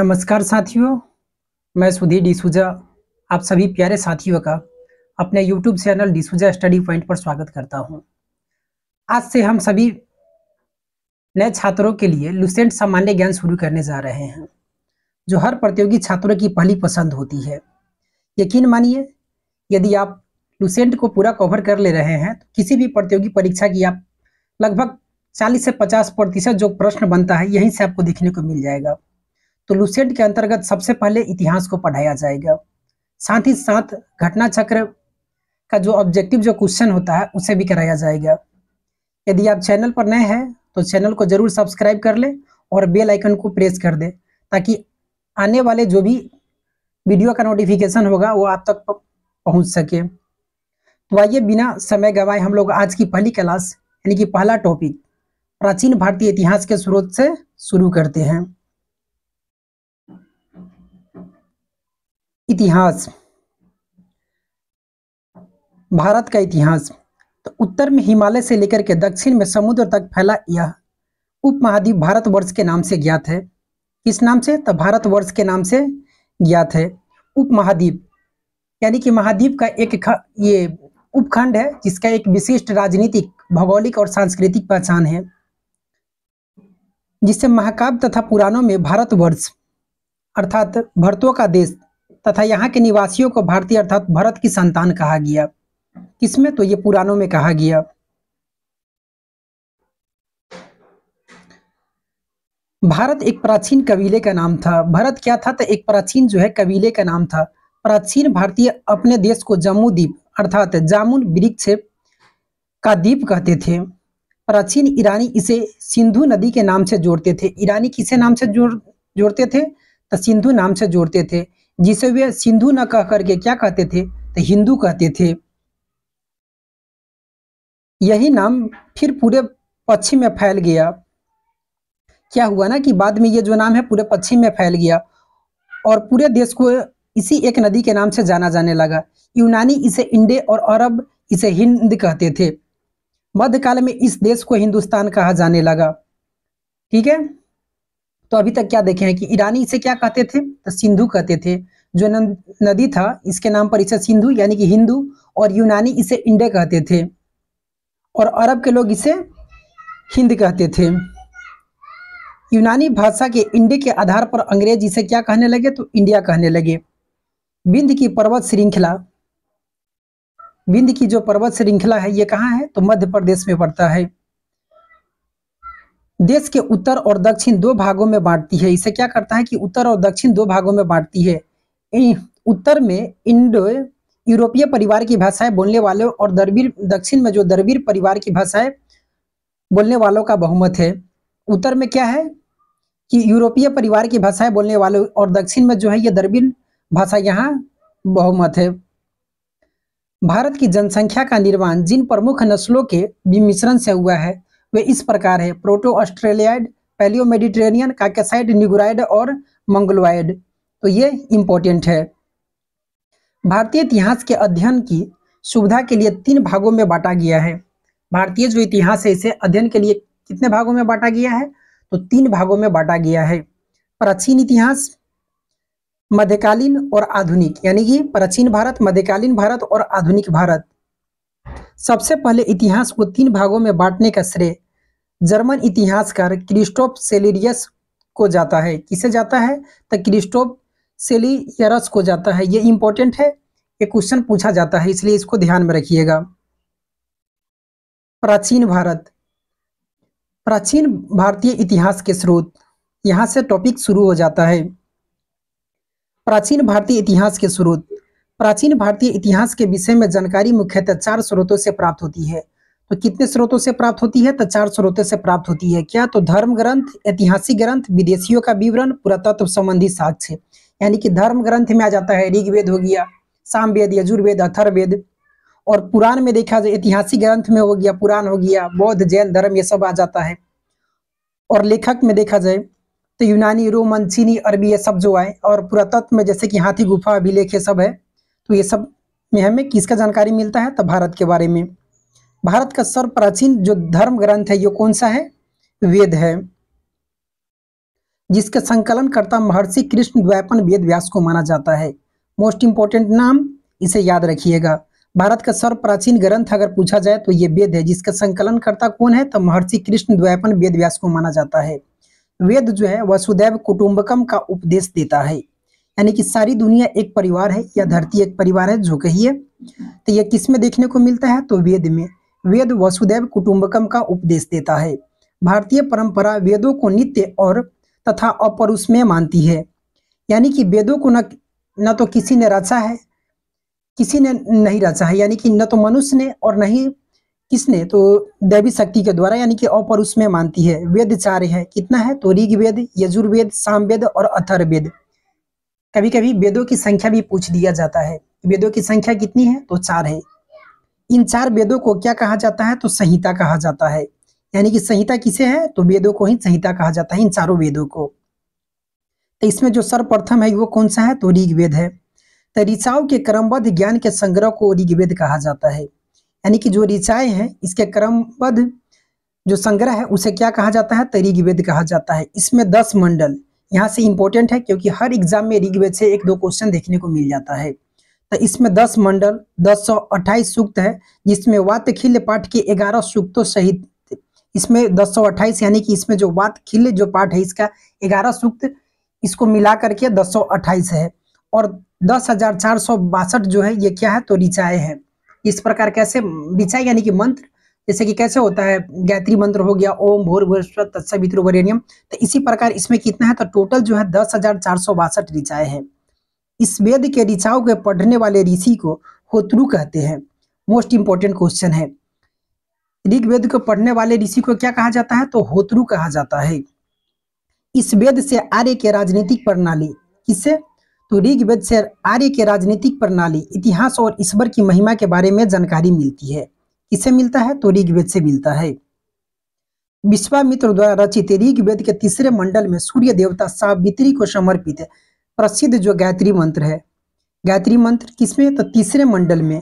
नमस्कार साथियों मैं सुधीर डिसूजा आप सभी प्यारे साथियों का अपने YouTube channel D'Souza study point पर स्वागत करता हूं। आज से हम सभी नए छात्रों के लिए लुसेंट सामान्य ज्ञान शुरू करने जा रहे हैं जो हर प्रतियोगी छात्रों की पहली पसंद होती है यकीन मानिए यदि आप लुसेंट को पूरा कवर कर ले रहे हैं तो किसी भी प्रतियोगी परीक्षा की आप लगभग चालीस से पचास प्रतिशत जो प्रश्न बनता है यहीं से आपको देखने को मिल जाएगा तो लुसेंट के अंतर्गत सबसे पहले इतिहास को पढ़ाया जाएगा साथ ही साथ घटना चक्र का जो ऑब्जेक्टिव जो क्वेश्चन होता है उसे भी कराया जाएगा यदि आप चैनल पर नए हैं तो चैनल को जरूर सब्सक्राइब कर लें और बेल आइकन को प्रेस कर दे ताकि आने वाले जो भी वीडियो का नोटिफिकेशन होगा वो आप तक पहुंच सके तो आइए बिना समय गवाए हम लोग आज की पहली क्लास यानी कि पहला टॉपिक प्राचीन भारतीय इतिहास के स्रोत से शुरू करते हैं इतिहास भारत का इतिहास तो उत्तर में हिमालय से लेकर के दक्षिण में समुद्र तक फैला यह उपमहाद्वीप भारतवर्ष के नाम से ज्ञात है किस नाम से तो भारतवर्ष के नाम से ज्ञात है उपमहाद्वीप यानी कि महाद्वीप का एक ये उपखंड है जिसका एक विशिष्ट राजनीतिक भौगोलिक और सांस्कृतिक पहचान है जिससे महाकाव्य तथा पुराणों में भारतवर्ष अर्थात भरतों का देश तथा यहाँ के निवासियों को भारतीय अर्थात भरत की संतान कहा गया किसमें तो ये पुराणों में कहा गया भारत एक प्राचीन कबीले का नाम था भारत क्या था तो एक प्राचीन जो है कबीले का नाम था प्राचीन भारतीय अपने देश को जम्मू द्वीप अर्थात जामुन वृक्ष का द्वीप कहते थे प्राचीन ईरानी इसे सिंधु नदी के नाम से जोड़ते थे ईरानी किसे नाम से जोड़ जोड़ते थे तो सिंधु नाम से जोड़ते थे जिसे वे सिंधु न कह करके क्या कहते थे तो हिंदू कहते थे यही नाम फिर पूरे पश्चिम में फैल गया क्या हुआ ना कि बाद में ये जो नाम है पूरे पश्चिम में फैल गया और पूरे देश को इसी एक नदी के नाम से जाना जाने लगा यूनानी इसे इंडे और अरब इसे हिंद कहते थे मध्यकाल में इस देश को हिंदुस्तान कहा जाने लगा ठीक है तो अभी तक क्या देखे हैं कि ईरानी इसे क्या कहते थे तो सिंधु कहते थे जो नदी था इसके नाम पर इसे सिंधु यानी कि हिंदू और यूनानी इसे इंडे कहते थे और अरब के लोग इसे हिंद कहते थे यूनानी भाषा के इंडे के आधार पर अंग्रेज इसे क्या कहने लगे तो इंडिया कहने लगे बिंद की पर्वत श्रृंखला बिंद की जो पर्वत श्रृंखला है ये कहाँ है तो मध्य प्रदेश में पड़ता है देश के उत्तर और दक्षिण दो भागों में बांटती है इसे क्या करता है कि उत्तर और दक्षिण दो भागों में बांटती है उत्तर में इंडो यूरोपीय परिवार की भाषाएं बोलने वालों और दरबीर दक्षिण में जो दरबीर परिवार की भाषाएं बोलने वालों का बहुमत है उत्तर में क्या है कि यूरोपीय परिवार की भाषाएं बोलने वालों और दक्षिण में जो है ये दरबीर भाषा यहाँ बहुमत है भारत की जनसंख्या का निर्माण जिन प्रमुख नस्लों के मिश्रण से हुआ है वे इस प्रकार है proto Australoid palaeo Mediterranean Caucasoid Negroid और मंगलोइड तो ये इम्पोर्टेंट है भारतीय इतिहास के अध्ययन की सुविधा के लिए तीन भागों में बांटा गया है भारतीय जो इतिहास है इसे अध्ययन के लिए कितने भागों में बांटा गया है तो तीन भागों में बांटा गया है प्राचीन इतिहास मध्यकालीन और आधुनिक यानी कि प्राचीन भारत मध्यकालीन भारत और आधुनिक भारत सबसे पहले इतिहास को तीन भागों में बांटने का श्रेय जर्मन इतिहासकार क्रिस्टोफ सेलेरियस को जाता है किसे जाता है तो क्रिस्टोफ सेलियरस को जाता है ये इंपॉर्टेंट है ये क्वेश्चन पूछा जाता है इसलिए इसको ध्यान में रखिएगा प्राचीन भारत प्राचीन भारतीय इतिहास के स्रोत यहाँ से टॉपिक शुरू हो जाता है प्राचीन भारतीय इतिहास के स्रोत प्राचीन भारतीय इतिहास के विषय में जानकारी मुख्यतः चार स्रोतों से प्राप्त होती है तो कितने स्रोतों से प्राप्त होती है तो चार स्रोतों से प्राप्त होती है क्या तो धर्म ग्रंथ ऐतिहासिक ग्रंथ विदेशियों का विवरण पुरातत्व संबंधी साक्ष्य यानी कि धर्म ग्रंथ में आ जाता है ऋग्वेद हो गया सामवेद यजुर्वेद अथर्वेद और पुराण में देखा जाए ऐतिहासिक ग्रंथ में हो गया पुराण हो गया बौद्ध जैन धर्म ये सब आ जाता है और लेखक में देखा जाए तो यूनानी रोमन चीनी अरबी ये सब जो आए और पुरातत्व में जैसे कि हाथी गुफा अभिलेख ये सब है तो ये सब में हमें किसका जानकारी मिलता है तो भारत के बारे में भारत का सर्व प्राचीन जो धर्म ग्रंथ है ये कौन सा है वेद है जिसके संकलनकर्ता महर्षि कृष्ण द्वैपन वेद व्यास को माना जाता है मोस्ट इंपोर्टेंट नाम इसे याद रखिएगा भारत का सर्व प्राचीन ग्रंथ अगर पूछा जाए तो ये वेद है जिसका संकलनकर्ता कौन है तो महर्षि कृष्ण द्वैपन वेद व्यास को माना जाता है वेद जो है वसुदेव कुटुंबकम का उपदेश देता है यानी कि सारी दुनिया एक परिवार है या धरती एक परिवार है जो कहिए तो यह किस में देखने को मिलता है तो वेद में वेद वसुदेव कुटुंबकम का उपदेश देता है भारतीय परंपरा वेदों को नित्य और तथा में मानती है यानी कि वेदों को न न तो किसी ने रचा है किसी ने नहीं रचा है यानी कि न तो मनुष्य ने और न ही किसने तो दैवी शक्ति के द्वारा यानी कि में मानती है वेद चार है कितना है तो ऋग्वेद यजुर्वेद सामवेद और अथर्वेद कभी कभी वेदों की संख्या भी पूछ दिया जाता है वेदों की संख्या कितनी है तो चार है इन चार वेदों को क्या कहा जाता है तो संहिता कहा जाता है यानी कि संहिता किसे है तो वेदों को ही संहिता कहा जाता है इन चारों वेदों को तो इसमें जो सर्वप्रथम है वो कौन सा है तो ऋग्वेद है तो ऋचाओं के क्रमबद्ध ज्ञान के संग्रह को ऋग्वेद कहा जाता है यानी कि जो ऋचाएं हैं इसके क्रमबद्ध जो संग्रह है उसे क्या कहा जाता है तो ऋग्वेद कहा जाता है इसमें दस मंडल यहाँ से इम्पोर्टेंट है क्योंकि हर एग्जाम में ऋग्वेद से एक दो क्वेश्चन देखने को मिल जाता है तो इसमें दस मंडल दस सौ अट्ठाईस सूक्त है जिसमें वातखिल्य पाठ के ग्यारह सूक्तों सहित इसमें दस सौ अट्ठाईस यानी कि इसमें जो वात खिल जो पाठ है इसका ग्यारह सूक्त इसको मिला करके दस सौ अट्ठाईस है और दस हजार चार सौ बासठ जो है ये क्या है तो ऋचाए है इस प्रकार कैसे ऋचाए यानी कि मंत्र जैसे कि कैसे होता है गायत्री मंत्र हो गया ओम भोर भोर तत्सवित्रुवरेण्यम तो इसी प्रकार इसमें कितना है तो टोटल जो है दस हजार चार सौ बासठ ऋचाए हैं इस वेद के ऋचाओं के पढ़ने वाले ऋषि को होत्रु कहते हैं मोस्ट इंपॉर्टेंट क्वेश्चन है ऋग्वेद को पढ़ने वाले ऋषि को क्या कहा जाता है तो होत्रु कहा जाता है इस वेद से आर्य के राजनीतिक प्रणाली किससे तो ऋग्वेद से आर्य के राजनीतिक प्रणाली इतिहास और ईश्वर की महिमा के बारे में जानकारी मिलती है किससे मिलता है तो ऋग्वेद से मिलता है विश्वामित्र द्वारा रचित ऋग्वेद के तीसरे मंडल में सूर्य देवता सावित्री को समर्पित प्रसिद्ध जो गायत्री मंत्र है गायत्री मंत्र किसमें तो तीसरे मंडल में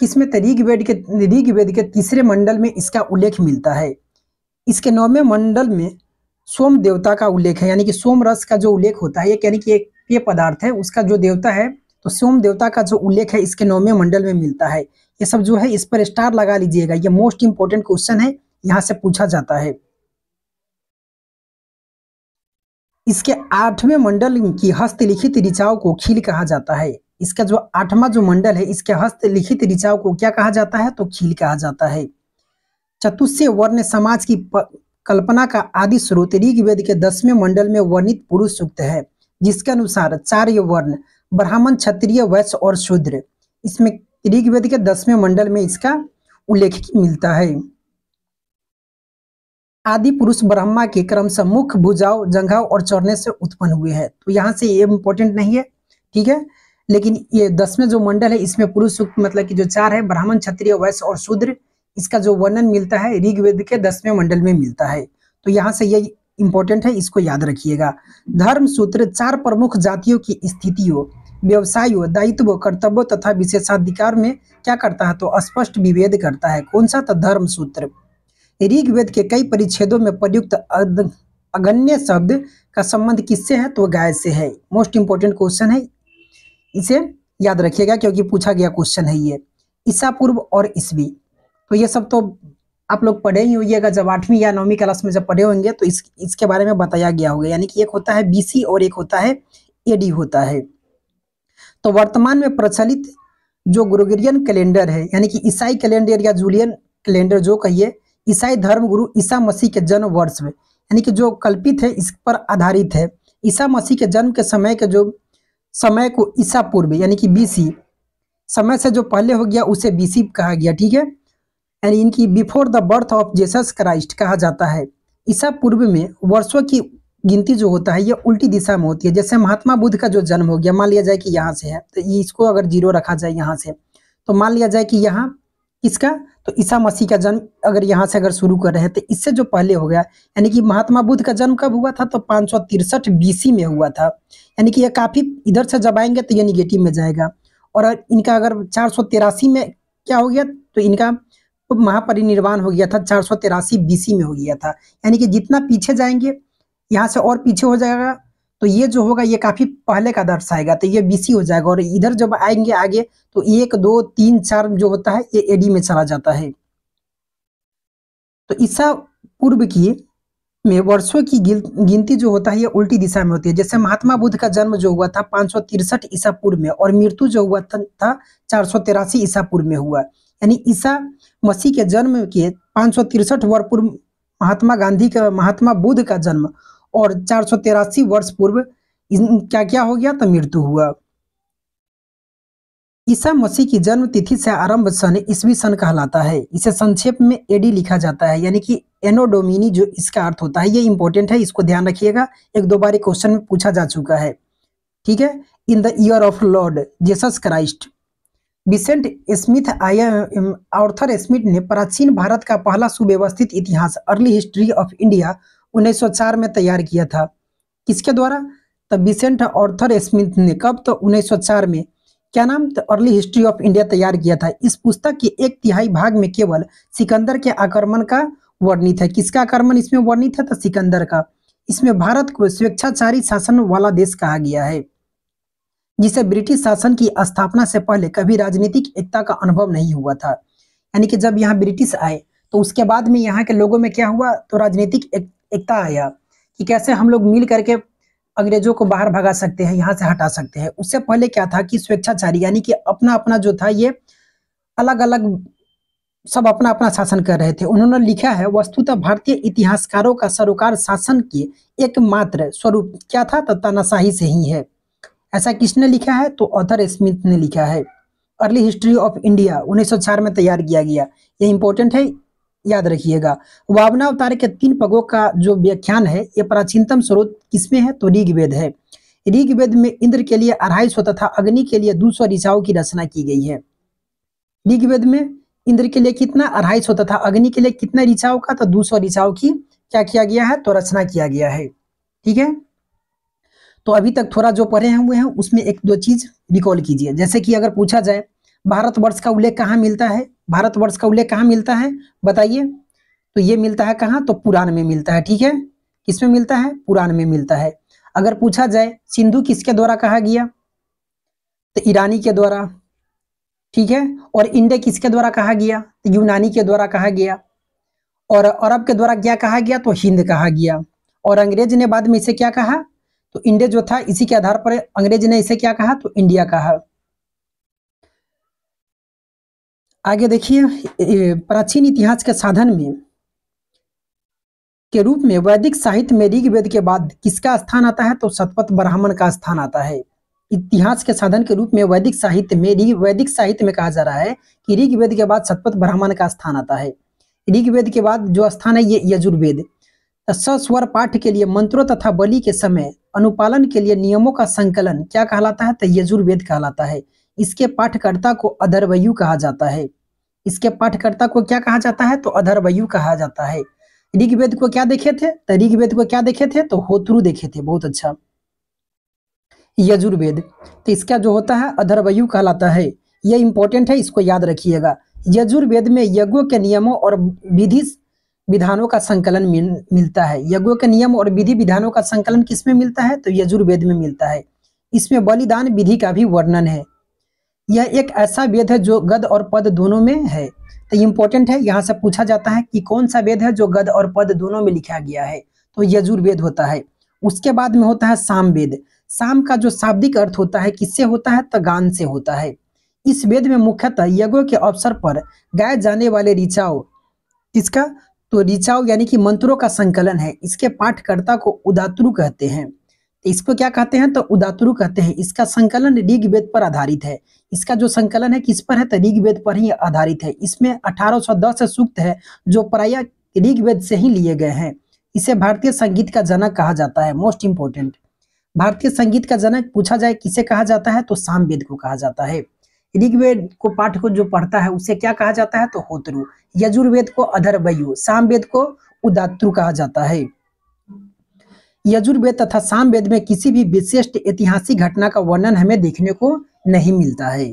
किसमें ऋग्वेद के ऋग्वेद के तीसरे मंडल में इसका उल्लेख मिलता है इसके नौवें मंडल में सोम देवता का उल्लेख है यानी कि सोम रस का जो उल्लेख होता है यानी कि एक ये पदार्थ है उसका जो देवता है तो सोम देवता का जो उल्लेख है इसके नौवें मंडल में मिलता है ये सब जो है इस पर स्टार लगा लीजिएगा ये मोस्ट इंपोर्टेंट क्वेश्चन है यहाँ से पूछा जाता है इसके आठवें मंडल की हस्तलिखित ऋचाओं को खील कहा जाता है इसका जो आठवां जो मंडल है इसके हस्त लिखित रिचाव को क्या कहा जाता है तो खील कहा जाता है चतुष्य वर्ण समाज की कल्पना का आदि स्रोत ऋग्वेद के दसवें मंडल में वर्णित पुरुष सूक्त है जिसके अनुसार चार्य वर्ण ब्राह्मण क्षत्रिय वैश्य और शूद्र इसमें ऋग्वेद के दसवें मंडल में इसका उल्लेख मिलता है आदि पुरुष ब्रह्मा के से मुख भुजाओं जंघाओं और चौरने से उत्पन्न हुए हैं तो यहाँ से ये इंपॉर्टेंट नहीं है ठीक है लेकिन ये दसवें जो मंडल है इसमें पुरुष मतलब कि जो चार है ब्राह्मण क्षत्रिय वैश्य और शूद्र इसका जो वर्णन मिलता है ऋग्वेद के दसवें मंडल में मिलता है तो यहाँ से ये इंपॉर्टेंट है इसको याद रखिएगा धर्म सूत्र चार प्रमुख जातियों की स्थितियों व्यवसायों दायित्व कर्तव्यों तथा विशेषाधिकार में क्या करता है तो स्पष्ट विभेद करता है कौन सा तो धर्म सूत्र ऋग्वेद के कई परिच्छेदों में प्रयुक्त अगण्य शब्द का संबंध किससे है तो गाय से है मोस्ट इंपोर्टेंट क्वेश्चन है इसे याद रखिएगा क्योंकि पूछा गया क्वेश्चन है ये ईसा पूर्व और ईस्वी तो ये सब तो आप लोग पढ़े ही होइएगा जब आठवीं या नौवीं क्लास में जब पढ़े होंगे तो इस इसके बारे में बताया गया होगा यानी कि एक होता है बीसी और एक होता है एडी होता है तो वर्तमान में प्रचलित जो गुरुगिरियन कैलेंडर है यानी कि ईसाई कैलेंडर या जूलियन कैलेंडर जो कहिए ईसाई धर्म गुरु ईसा मसीह के जन्म वर्ष में यानी कि जो कल्पित है इस पर आधारित है ईसा मसीह के जन्म के समय के जो समय को ईसा पूर्व यानी कि बीसी समय से जो पहले हो गया उसे बीसी कहा गया ठीक है यानी इनकी before the birth of Jesus Christ कहा जाता है ईसा पूर्व में वर्षों की गिनती जो होता है ये उल्टी दिशा में होती है जैसे महात्मा बुद्ध का जो जन्म हो गया मान लिया जाए कि यहाँ से है तो इसको अगर जीरो रखा जाए यहाँ से तो मान लिया जाए कि यहाँ किसका तो ईसा मसीह का जन्म अगर यहाँ से अगर शुरू कर रहे हैं तो इससे जो पहले हो गया यानी कि महात्मा बुद्ध का जन्म कब हुआ था तो पाँच सौ तिरसठ बीसी में हुआ था यानी कि यह काफ़ी इधर से जब आएंगे तो ये निगेटिव में जाएगा और इनका अगर चार सौ तिरासी में क्या हो गया तो इनका महापरिनिर्वाण हो गया था चार सौ तिरासी बीसी में हो गया था यानी कि जितना पीछे जाएंगे यहाँ से और पीछे हो जाएगा तो ये जो होगा ये काफी पहले का दर्शाएगा तो ये बीसी हो जाएगा और इधर जब आएंगे आगे तो एक दो तीन चार जो होता है ये एडी में चला जाता है तो ईसा पूर्व की में वर्षों की गिनती जो होता है ये उल्टी दिशा में होती है जैसे महात्मा बुद्ध का जन्म जो हुआ था पांच सौ तिरसठ ईसा पूर्व में और मृत्यु जो हुआ था, था चार सौ ईसा पूर्व में हुआ यानी ईसा मसीह के जन्म के पांच सौ तिरसठ वर्ष पूर्व महात्मा गांधी का महात्मा बुद्ध का जन्म और चार वर्ष पूर्व क्या क्या हो गया तो मृत्यु हुआ ईसा मसीह की जन्म तिथि से आरंभ सन ईस्वी सन कहलाता है इसे संक्षेप में एडी लिखा जाता है यानी कि एनोडोमिनी जो इसका अर्थ होता है ये इंपॉर्टेंट है इसको ध्यान रखिएगा एक दो बार क्वेश्चन में पूछा जा चुका है ठीक है in the year of Lord Jesus Christ Vincent Smith Arthur Smith ने प्राचीन भारत का पहला सुव्यवस्थित इतिहास अर्ली हिस्ट्री ऑफ इंडिया 1904 में तैयार किया था किसके द्वारा तो बिसेंट ऑर्थर स्मिथ ने कब तो 1904 में क्या नाम तो अर्ली हिस्ट्री ऑफ इंडिया तैयार किया था इस पुस्तक के एक तिहाई भाग में केवल सिकंदर के आक्रमण का वर्णित है किसका आक्रमण इसमें वर्णित है तो सिकंदर का इसमें भारत को स्वेच्छाचारी शासन वाला देश कहा गया है जिसे ब्रिटिश शासन की स्थापना से पहले कभी राजनीतिक एकता का अनुभव नहीं हुआ था यानी कि जब यहाँ ब्रिटिश आए तो उसके बाद में यहाँ के लोगों में क्या हुआ तो राजनीतिक एकता आया कि कैसे हम लोग मिल करके अंग्रेजों को बाहर भगा सकते हैं यहाँ से हटा सकते हैं उससे पहले क्या था कि स्वेच्छाचारी यानी कि अपना अपना जो था ये अलग अलग सब अपना अपना शासन कर रहे थे उन्होंने लिखा है वस्तुतः भारतीय इतिहासकारों का सरोकार शासन के एकमात्र स्वरूप क्या था तो तानाशाही से ही है ऐसा किसने लिखा है तो ऑथर स्मिथ ने लिखा है अर्ली हिस्ट्री ऑफ इंडिया 1904 में तैयार किया गया ये इंपॉर्टेंट है याद रखिएगा वावना अवतार के तीन पगों का जो व्याख्यान है ये प्राचीनतम स्रोत किसमें है तो ऋग्वेद है ऋग्वेद में इंद्र के लिए अढ़ाई सौ तथा अग्नि के लिए दो सौ ऋषाओं की रचना की गई है ऋग्वेद में इंद्र के लिए कितना अढ़ाई सौ तथा अग्नि के लिए कितना ऋषाओं का तो दो सौ ऋषाओं की क्या किया गया है तो रचना किया गया है ठीक है तो अभी तक थोड़ा जो पढ़े हुए हैं उसमें एक दो चीज रिकॉल कीजिए जैसे कि अगर पूछा जाए भारतवर्ष का उल्लेख कहाँ मिलता है भारतवर्ष का उल्लेख कहाँ मिलता है बताइए तो ये मिलता है कहाँ तो पुराण में मिलता है ठीक है किसमें मिलता है पुराण में मिलता है अगर पूछा जाए सिंधु किसके द्वारा कहा गया तो ईरानी के द्वारा ठीक है और इंडे किसके द्वारा कहा गया तो यूनानी के द्वारा कहा गया और अरब के द्वारा क्या कहा गया तो हिंद कहा गया और अंग्रेज ने बाद में इसे क्या कहा तो इंडे जो था इसी के आधार पर अंग्रेज ने इसे क्या कहा तो इंडिया कहा आगे देखिए प्राचीन इतिहास के साधन में के रूप में वैदिक साहित्य में ऋग्वेद के बाद किसका स्थान आता है तो सतपथ ब्राह्मण का स्थान आता है इतिहास के साधन के रूप में वैदिक साहित्य में ऋग वैदिक साहित्य में कहा जा रहा है कि ऋग्वेद के बाद सतपथ ब्राह्मण का स्थान आता है ऋग्वेद के बाद जो स्थान है ये यजुर्वेद तो सस्वर पाठ के लिए मंत्रों तथा बलि के समय अनुपालन के लिए नियमों का संकलन क्या कहलाता है तो यजुर्वेद कहलाता है इसके पाठकर्ता को अधर्वयु कहा जाता है इसके पाठकर्ता को क्या कहा जाता है तो अधर्वयु कहा जाता है ऋग्वेद को क्या देखे थे तो ऋग्वेद को क्या देखे थे तो होत्रु देखे थे बहुत अच्छा यजुर्वेद तो इसका जो होता है अधर्वयु कहलाता है यह इंपॉर्टेंट है इसको याद रखिएगा यजुर्वेद में यज्ञों के नियमों और विधि विधानों का संकलन मिल, मिलता है यज्ञों के नियम और विधि विधानों का संकलन किसमें मिलता है तो यजुर्वेद में मिलता है इसमें बलिदान विधि का भी वर्णन है यह एक ऐसा वेद है जो गद और पद दोनों में है तो इम्पोर्टेंट है यहाँ से पूछा जाता है कि कौन सा वेद है जो गद और पद दोनों में लिखा गया है तो यजुर्वेद होता है उसके बाद में होता है साम वेद साम का जो शाब्दिक अर्थ होता है किससे होता है तो गान से होता है इस वेद में मुख्यतः यज्ञों के अवसर पर गाए जाने वाले ऋचाओं किसका तो ऋचाओं यानी कि मंत्रों का संकलन है इसके पाठकर्ता को उदात्रु कहते हैं इसको क्या कहते हैं तो उदातुरु कहते हैं इसका संकलन ऋग वेद पर आधारित है इसका जो संकलन है किस पर है तो ऋग वेद पर ही आधारित है इसमें 1810 सूक्त है जो प्राय ऋग वेद से ही लिए गए हैं इसे भारतीय संगीत का जनक कहा जाता है मोस्ट इंपोर्टेंट भारतीय संगीत का जनक पूछा जाए किसे कहा जाता है तो सामवेद को कहा जाता है ऋग्वेद को पाठ को जो पढ़ता है उसे क्या कहा जाता है तो होत्रु यजुर्वेद को अधर सामवेद को उदात्रु कहा जाता है यजुर्वेद तथा सामवेद में किसी भी विशिष्ट ऐतिहासिक घटना का वर्णन हमें देखने को नहीं मिलता है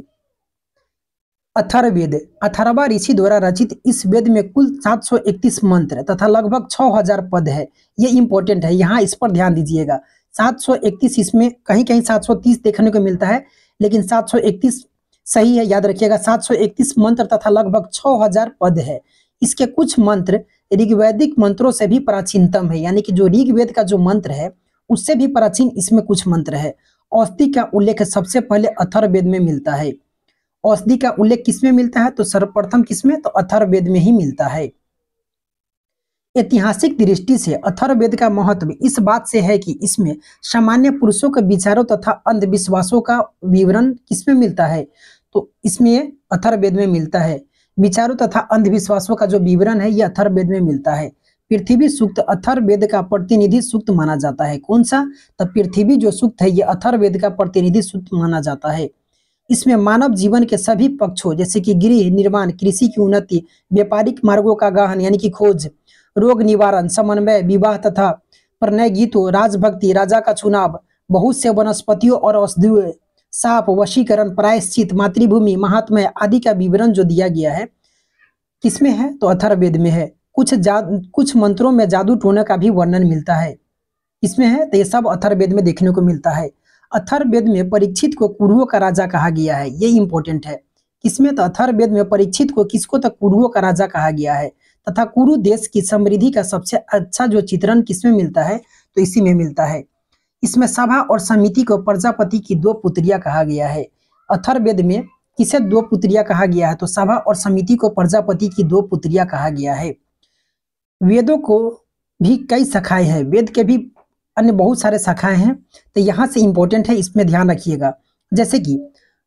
अथर्वेद अथर्वा ऋषि द्वारा रचित इस वेद में कुल 731 मंत्र तथा लगभग 6000 पद है ये इंपॉर्टेंट है यहाँ इस पर ध्यान दीजिएगा 731 इसमें कहीं कहीं 730 देखने को मिलता है लेकिन 731 सही है याद रखिएगा 731 मंत्र तथा लगभग 6000 पद है इसके कुछ मंत्र ऋग्वैदिक मंत्रों से भी प्राचीनतम है यानी कि जो ऋग्वेद का जो मंत्र है उससे भी प्राचीन इसमें कुछ मंत्र है औषधि का उल्लेख सबसे पहले अथर्वेद में मिलता है औषधि का उल्लेख किसमें मिलता है तो सर्वप्रथम किसमें तो अथर्वेद में ही मिलता है ऐतिहासिक दृष्टि से अथर्वेद का महत्व इस बात से है कि इसमें सामान्य पुरुषों के विचारों तथा अंधविश्वासों का विवरण किसमें मिलता है तो इसमें अथर्वेद में मिलता है विचारों तथा अंधविश्वासों का जो विवरण है यह अथर्वेद में मिलता है पृथ्वी सूक्त अथर्वेद का प्रतिनिधि सूक्त माना जाता है कौन सा तो पृथ्वी जो सूक्त है यह अथर्वेद का प्रतिनिधि सूक्त माना जाता है इसमें मानव जीवन के सभी पक्षों जैसे कि गृह निर्माण कृषि की उन्नति व्यापारिक मार्गों का गहन यानी कि खोज रोग निवारण समन्वय विवाह तथा प्रणय गीतों राजभक्ति राजा का चुनाव बहुत से वनस्पतियों और औषधियों साप वशीकरण प्रायश्चित मातृभूमि महात्मा आदि का विवरण जो दिया गया है किसमें है तो अथर्वेद में है कुछ जा कुछ मंत्रों में जादू टोने का भी वर्णन मिलता है इसमें है तो ये सब अथर्वेद में देखने को मिलता है अथर्वेद में परीक्षित को कुरुओं का राजा कहा गया है ये इंपॉर्टेंट है इसमें तो अथर्वेद में परीक्षित को किसको तक तो कुरुओं का राजा कहा गया है तथा कुरु देश की समृद्धि का सबसे अच्छा जो चित्रण किसमें मिलता है तो इसी में मिलता है इसमें सभा और समिति को प्रजापति की दो पुत्रिया कहा गया है अथर्वेद में किसे दो पुत्रिया कहा गया है तो सभा और समिति को प्रजापति की दो पुत्रिया कहा गया है वेदों को भी कई शाखाएं हैं वेद के भी अन्य बहुत सारे शाखाएं हैं तो यहाँ से इम्पोर्टेंट है इसमें ध्यान रखिएगा जैसे कि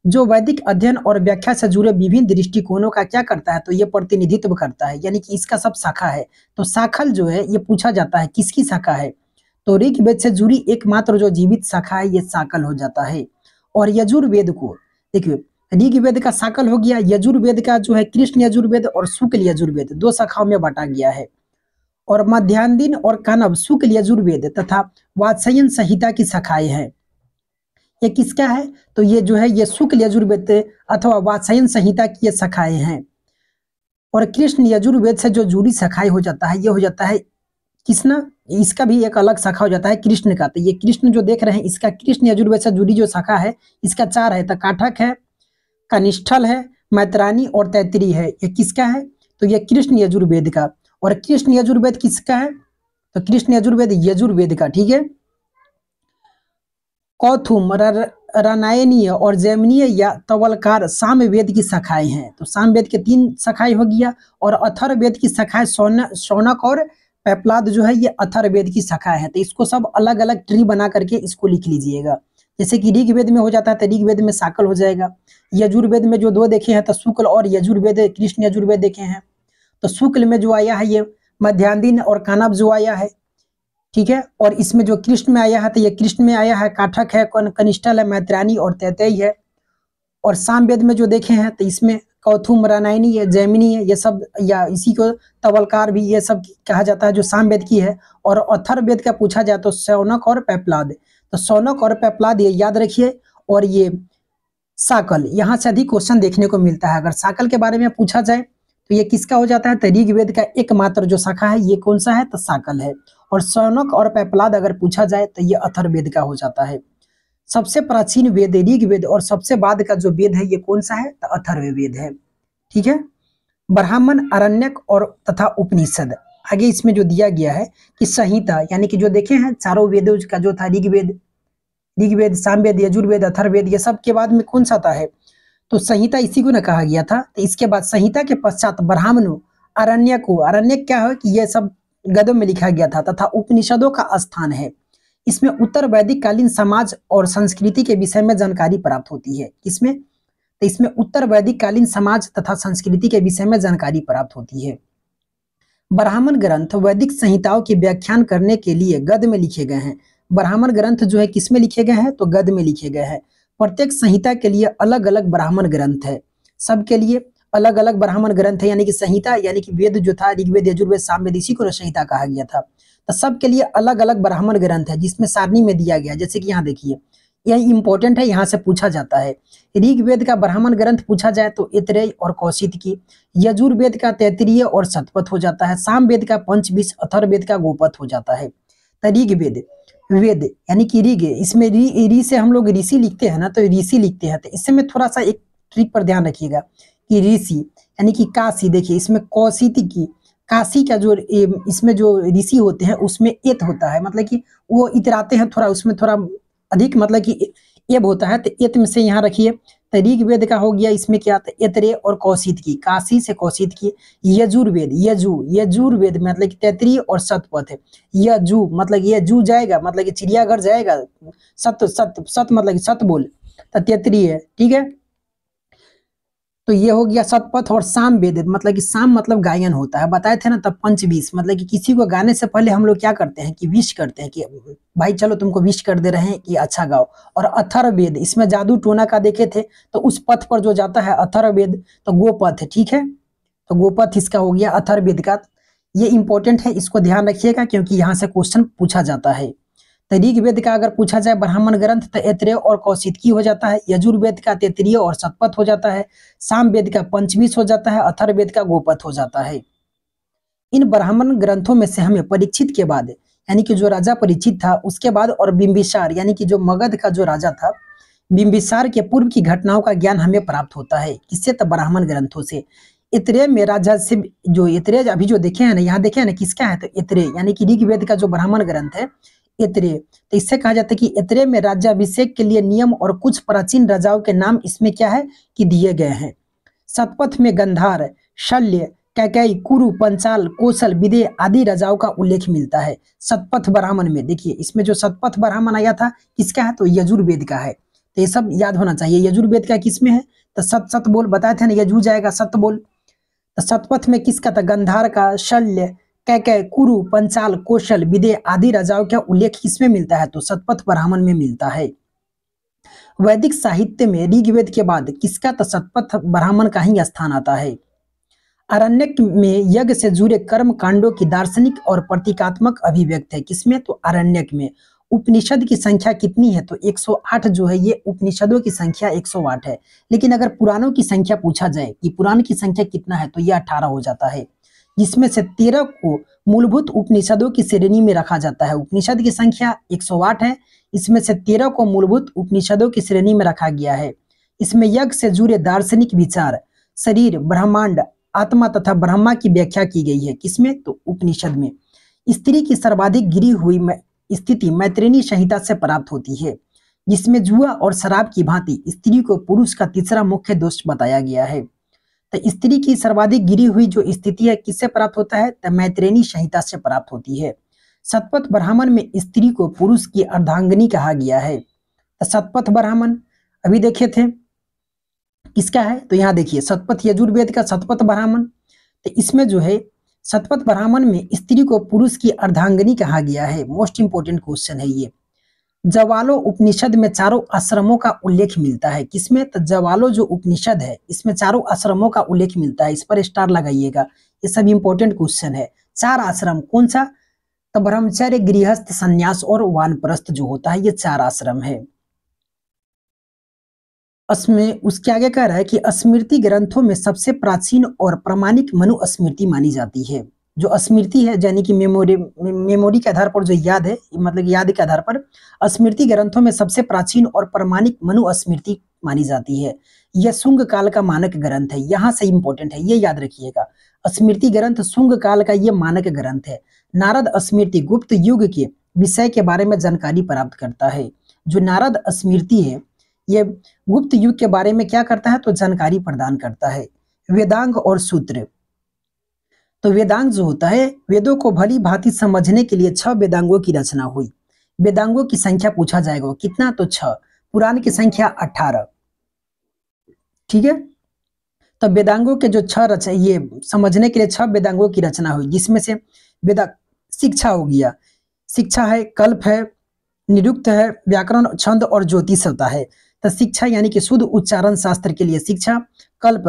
जो वैदिक अध्ययन और व्याख्या से जुड़े विभिन्न दृष्टिकोणों का क्या करता है तो ये प्रतिनिधित्व करता है यानी कि इसका सब शाखा है तो शाखल जो है ये पूछा जाता है किसकी शाखा है तो ऋग्वेद से जुड़ी एकमात्र जो जीवित शाखा है ये साकल हो जाता है और यजुर्वेद को देखिए ऋग्वेद का साकल हो गया यजुर्वेद का जो है कृष्ण यजुर्वेद और शुक्ल यजुर्वेद दो शाखाओं में बांटा गया है और मध्यान्हीन और कानव शुक्ल यजुर्वेद तथा वात्सयन संहिता की शाखाएं हैं ये किसका है तो ये जो है ये शुक्ल यजुर्वेद अथवा वात्सयन संहिता की ये शाखाएं हैं और कृष्ण यजुर्वेद से जो जुड़ी शाखाएं हो जाता है ये हो जाता है किसना इसका भी एक अलग शाखा हो जाता है कृष्ण का तो ये कृष्ण जो देख रहे हैं इसका कृष्ण यजुर्वेद से जुड़ी जो शाखा है इसका चार है तो काठक है कनिष्ठल है मैत्रानी और तैतरी है ये किसका है तो ये कृष्ण यजुर्वेद का और कृष्ण यजुर्वेद किसका है तो कृष्ण यजुर्वेद यजुर्वेद का ठीक है कौथुम रनायनीय और जैमनीय या तवलकार साम वेद की शाखाएं हैं तो साम वेद के तीन शाखाएं हो गया और अथर्वेद की शाखाएं सोनक और पेपलाद जो है ये अथर्वेद की शाखा है तो इसको सब अलग अलग ट्री बना करके इसको लिख लीजिएगा जैसे कि ऋग्वेद में हो जाता है तो ऋग्वेद में साकल हो जाएगा यजुर्वेद में जो दो देखे हैं तो शुक्ल और यजुर्वेद कृष्ण यजुर्वेद देखे हैं तो शुक्ल में जो आया है ये मध्यान्दिन और कानव जो आया है ठीक है और इसमें जो कृष्ण में आया है तो ये कृष्ण में आया है काठक है कनिष्ठल है मैत्रानी और तैतई है और सामवेद में जो देखे हैं तो इसमें कौथुमरानायन है जैमिनी है ये सब या इसी को तवलकार भी ये सब कहा जाता है जो सामवेद की है और अथर्वेद का पूछा जाए तो सौनक और पैपलाद तो सौनक और पैपलाद ये याद रखिए और ये साकल यहाँ से अधिक क्वेश्चन देखने को मिलता है अगर साकल के बारे में पूछा जाए तो ये किसका हो जाता है तो ऋग्वेद का एकमात्र जो शाखा है ये कौन सा है तो साकल है और सौनक और पैपलाद अगर पूछा जाए तो ये अथर्वेद का हो जाता है सबसे प्राचीन वेद ऋग वेद और सबसे बाद का जो वेद है ये कौन सा है तो वेद है ठीक है ब्राह्मण अरण्यक और तथा उपनिषद आगे इसमें जो दिया गया है कि संहिता यानी कि जो देखे हैं चारों वेदों का जो था ऋग्वेद ऋग्वेद सामवेद यजुर्वेद अथर्वेद ये सब के बाद में कौन सा था है तो संहिता इसी को ना कहा गया था तो इसके बाद संहिता के पश्चात ब्राह्मणों अरण्य को अरण्य क्या है कि यह सब गदों में लिखा गया था तथा उपनिषदों का स्थान है इसमें उत्तर वैदिक कालीन समाज और संस्कृति के विषय में जानकारी प्राप्त होती है इसमें तो इसमें उत्तर वैदिक कालीन समाज तथा संस्कृति के विषय में जानकारी प्राप्त होती है ब्राह्मण ग्रंथ वैदिक संहिताओं की व्याख्यान करने के लिए गद में लिखे गए हैं ब्राह्मण ग्रंथ जो है किसमें लिखे गए हैं तो गद में लिखे गए हैं प्रत्येक संहिता के लिए अलग अलग ब्राह्मण ग्रंथ है सबके लिए अलग अलग ब्राह्मण ग्रंथ है यानी कि संहिता यानी कि वेद जो था ऋग्वेद यजुर्वेद सामवेद इसी को संहिता कहा गया था तो सबके लिए अलग अलग ब्राह्मण ग्रंथ है जिसमें सारणी में दिया गया जैसे कि यहाँ देखिए यह इंपॉर्टेंट है यहाँ से पूछा जाता है ऋग्वेद का ब्राह्मण ग्रंथ पूछा जाए तो इतरेय और कौशित की यजुर्वेद का तैतरीय और शतपथ हो जाता है साम वेद का पंचविश अथर्वेद का गोपथ हो जाता है तो ऋग्वेद वेद यानी कि ऋग इसमें री री से हम लोग ऋषि लिखते हैं ना तो ऋषि लिखते हैं तो इसमें थोड़ा सा एक ट्रिक पर ध्यान रखिएगा कि ऋषि यानी कि काशी देखिए इसमें कौशित की काशी का जो इसमें जो ऋषि होते हैं उसमें एत होता है मतलब कि वो इतराते हैं थोड़ा उसमें थोड़ा अधिक मतलब कि एब होता है तो एत में से यहाँ रखिए तो ऋग्वेद का हो गया इसमें क्या आता है एतरे और कौशित की काशी से कौशित की यजुर्वेद यजु यजुर्वेद मतलब की तैतरी और सतपथ है यजू मतलब यजु जाएगा मतलब कि चिड़ियाघर जाएगा सत सत सत मतलब सत बोल तो तैतरी है ठीक है तो ये हो गया सतपथ और साम वेद मतलब कि साम मतलब गायन होता है बताए थे ना तब पंच विष मतलब कि किसी को गाने से पहले हम लोग क्या करते हैं कि विश करते हैं कि भाई चलो तुमको विश कर दे रहे हैं कि अच्छा गाओ और अथर्वेद इसमें जादू टोना का देखे थे तो उस पथ पर जो जाता है अथर्वेद तो गोपथ है ठीक है तो गोपथ इसका हो गया अथर्वेद का ये इंपॉर्टेंट है इसको ध्यान रखिएगा क्योंकि यहाँ से क्वेश्चन पूछा जाता है तरीक वेद का अगर पूछा जाए ब्राह्मण ग्रंथ तो ऐत्रेय और कौशितकी हो जाता है यजुर्वेद का तेतरीय और सतपथ हो जाता है साम वेद का पंचमीस हो जाता है अथर्वेद का गोपथ हो जाता है इन ब्राह्मण ग्रंथों में से हमें परीक्षित के बाद यानी कि जो राजा परीक्षित था उसके बाद और बिम्बिसार यानी कि जो मगध का जो राजा था बिम्बिसार के पूर्व की घटनाओं का ज्ञान हमें प्राप्त होता है किससे तो ब्राह्मण ग्रंथों से इतरे में राजा से जो इतरे अभी जो देखे हैं ना यहाँ देखे हैं ना किसका है तो इतरे यानी कि ऋग्वेद का जो ब्राह्मण ग्रंथ है एतरे तो इससे कहा जाता है कि एतरे में राज्याभिषेक के लिए नियम और कुछ प्राचीन राजाओं के नाम इसमें क्या है कि दिए गए हैं सतपथ में गंधार शल्य कैकई कुरु पंचाल कोसल विदे आदि राजाओं का उल्लेख मिलता है सतपथ ब्राह्मण में देखिए इसमें जो सतपथ ब्राह्मण आया था किसका है तो यजुर्वेद का है तो ये सब याद होना चाहिए यजुर्वेद का किसमें है तो सत सत बोल बताए थे ना यजू जाएगा सत बोल तो सतपथ में किसका था गंधार का शल्य कैके कुरु पंचाल कौशल विदे आदि राजाओं का उल्लेख किसमें मिलता है तो सतपथ ब्राह्मण में मिलता है वैदिक साहित्य में ऋग्वेद के बाद किसका तो सतपथ ब्राह्मण का ही स्थान आता है अरण्यक में यज्ञ से जुड़े कर्म कांडों की दार्शनिक और प्रतीकात्मक अभिव्यक्त है किसमें तो अरण्य में उपनिषद की संख्या कितनी है तो 108 जो है ये उपनिषदों की संख्या 108 है लेकिन अगर पुराणों की संख्या पूछा जाए कि पुराण की संख्या कितना है तो ये 18 हो जाता है जिसमें से तेरह को मूलभूत उपनिषदों की श्रेणी में रखा जाता है उपनिषद की संख्या 108 है इसमें से तेरह को मूलभूत उपनिषदों की श्रेणी में रखा गया है इसमें यज्ञ से जुड़े दार्शनिक विचार शरीर ब्रह्मांड आत्मा तथा ब्रह्मा की व्याख्या की गई है किसमें तो उपनिषद में स्त्री की सर्वाधिक गिरी हुई स्थिति मैत्रिणी संहिता से प्राप्त होती है जिसमें जुआ और शराब की भांति स्त्री को पुरुष का तीसरा मुख्य दोष बताया गया है तो स्त्री की सर्वाधिक गिरी हुई जो स्थिति है किससे प्राप्त होता है तो मैत्रेणी संहिता से प्राप्त होती है सतपथ ब्राह्मण में स्त्री को पुरुष की अर्धांगनी कहा गया है तो सतपथ ब्राह्मण अभी देखे थे किसका है तो यहाँ देखिए सतपथ यजुर्वेद का सतपथ ब्राह्मण तो इसमें जो है सतपथ ब्राह्मण में स्त्री को पुरुष की अर्धांगनी कहा गया है मोस्ट इंपोर्टेंट क्वेश्चन है ये जवालो उपनिषद में चारों आश्रमों का उल्लेख मिलता है किसमें तो जवालो जो उपनिषद है इसमें चारों आश्रमों का उल्लेख मिलता है इस पर स्टार लगाइएगा ये सब इंपॉर्टेंट क्वेश्चन है चार आश्रम कौन सा तो ब्रह्मचर्य गृहस्थ संन्यास और वानप्रस्थ जो होता है ये चार आश्रम है अस्में उसके आगे कह रहा है कि स्मृति ग्रंथों में सबसे प्राचीन और प्रमाणिक मनुस्मृति मानी जाती है जो स्मृति है यानी कि मेमोरी मेमोरी के आधार पर जो याद है मतलब याद के आधार पर स्मृति ग्रंथों में सबसे प्राचीन और प्रमाणिक मनुस्मृति मानी जाती है यह शुंग काल का मानक ग्रंथ है यहाँ से इंपॉर्टेंट है ये याद रखिएगा स्मृति ग्रंथ शुंग काल का ये मानक ग्रंथ है नारद स्मृति गुप्त युग के विषय के बारे में जानकारी प्राप्त करता है जो नारद स्मृति है ये गुप्त युग के बारे में क्या करता है तो जानकारी प्रदान करता है वेदांग और सूत्र तो वेदांग जो होता है वेदों को भली भांति समझने के लिए छह वेदांगों की रचना हुई वेदांगों की संख्या पूछा जाएगा कितना तो छह पुराण की संख्या अठारह ठीक है तो वेदांगों के जो छह रच ये समझने के लिए छह वेदांगों की रचना हुई जिसमें से वेदा शिक्षा हो गया शिक्षा है कल्प है निरुक्त है व्याकरण छंद और ज्योतिष होता है तो शिक्षा यानी कि शुद्ध उच्चारण शास्त्र के लिए शिक्षा कल्प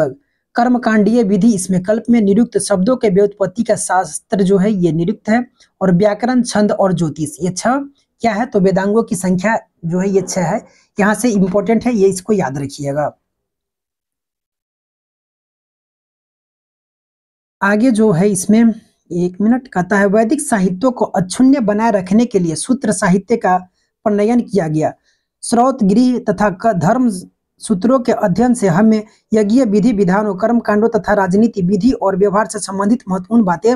कर्मकांडीय विधि इसमें कल्प में निरुक्त शब्दों के व्युत्पत्ति का शास्त्र जो है ये निरुक्त है और व्याकरण छंद और ज्योतिष ये छह क्या है तो वेदांगों की संख्या जो है ये छह है यहाँ से इम्पोर्टेंट है ये इसको याद रखिएगा आगे जो है इसमें एक मिनट कहता है वैदिक साहित्य को अक्षुण्य बनाए रखने के लिए सूत्र साहित्य का प्रणयन किया गया स्रोत गृह तथा धर्म सूत्रों के अध्ययन से हमें यज्ञ विधि विधानों कर्म कांडों तथा राजनीति विधि और व्यवहार से संबंधित महत्वपूर्ण बातें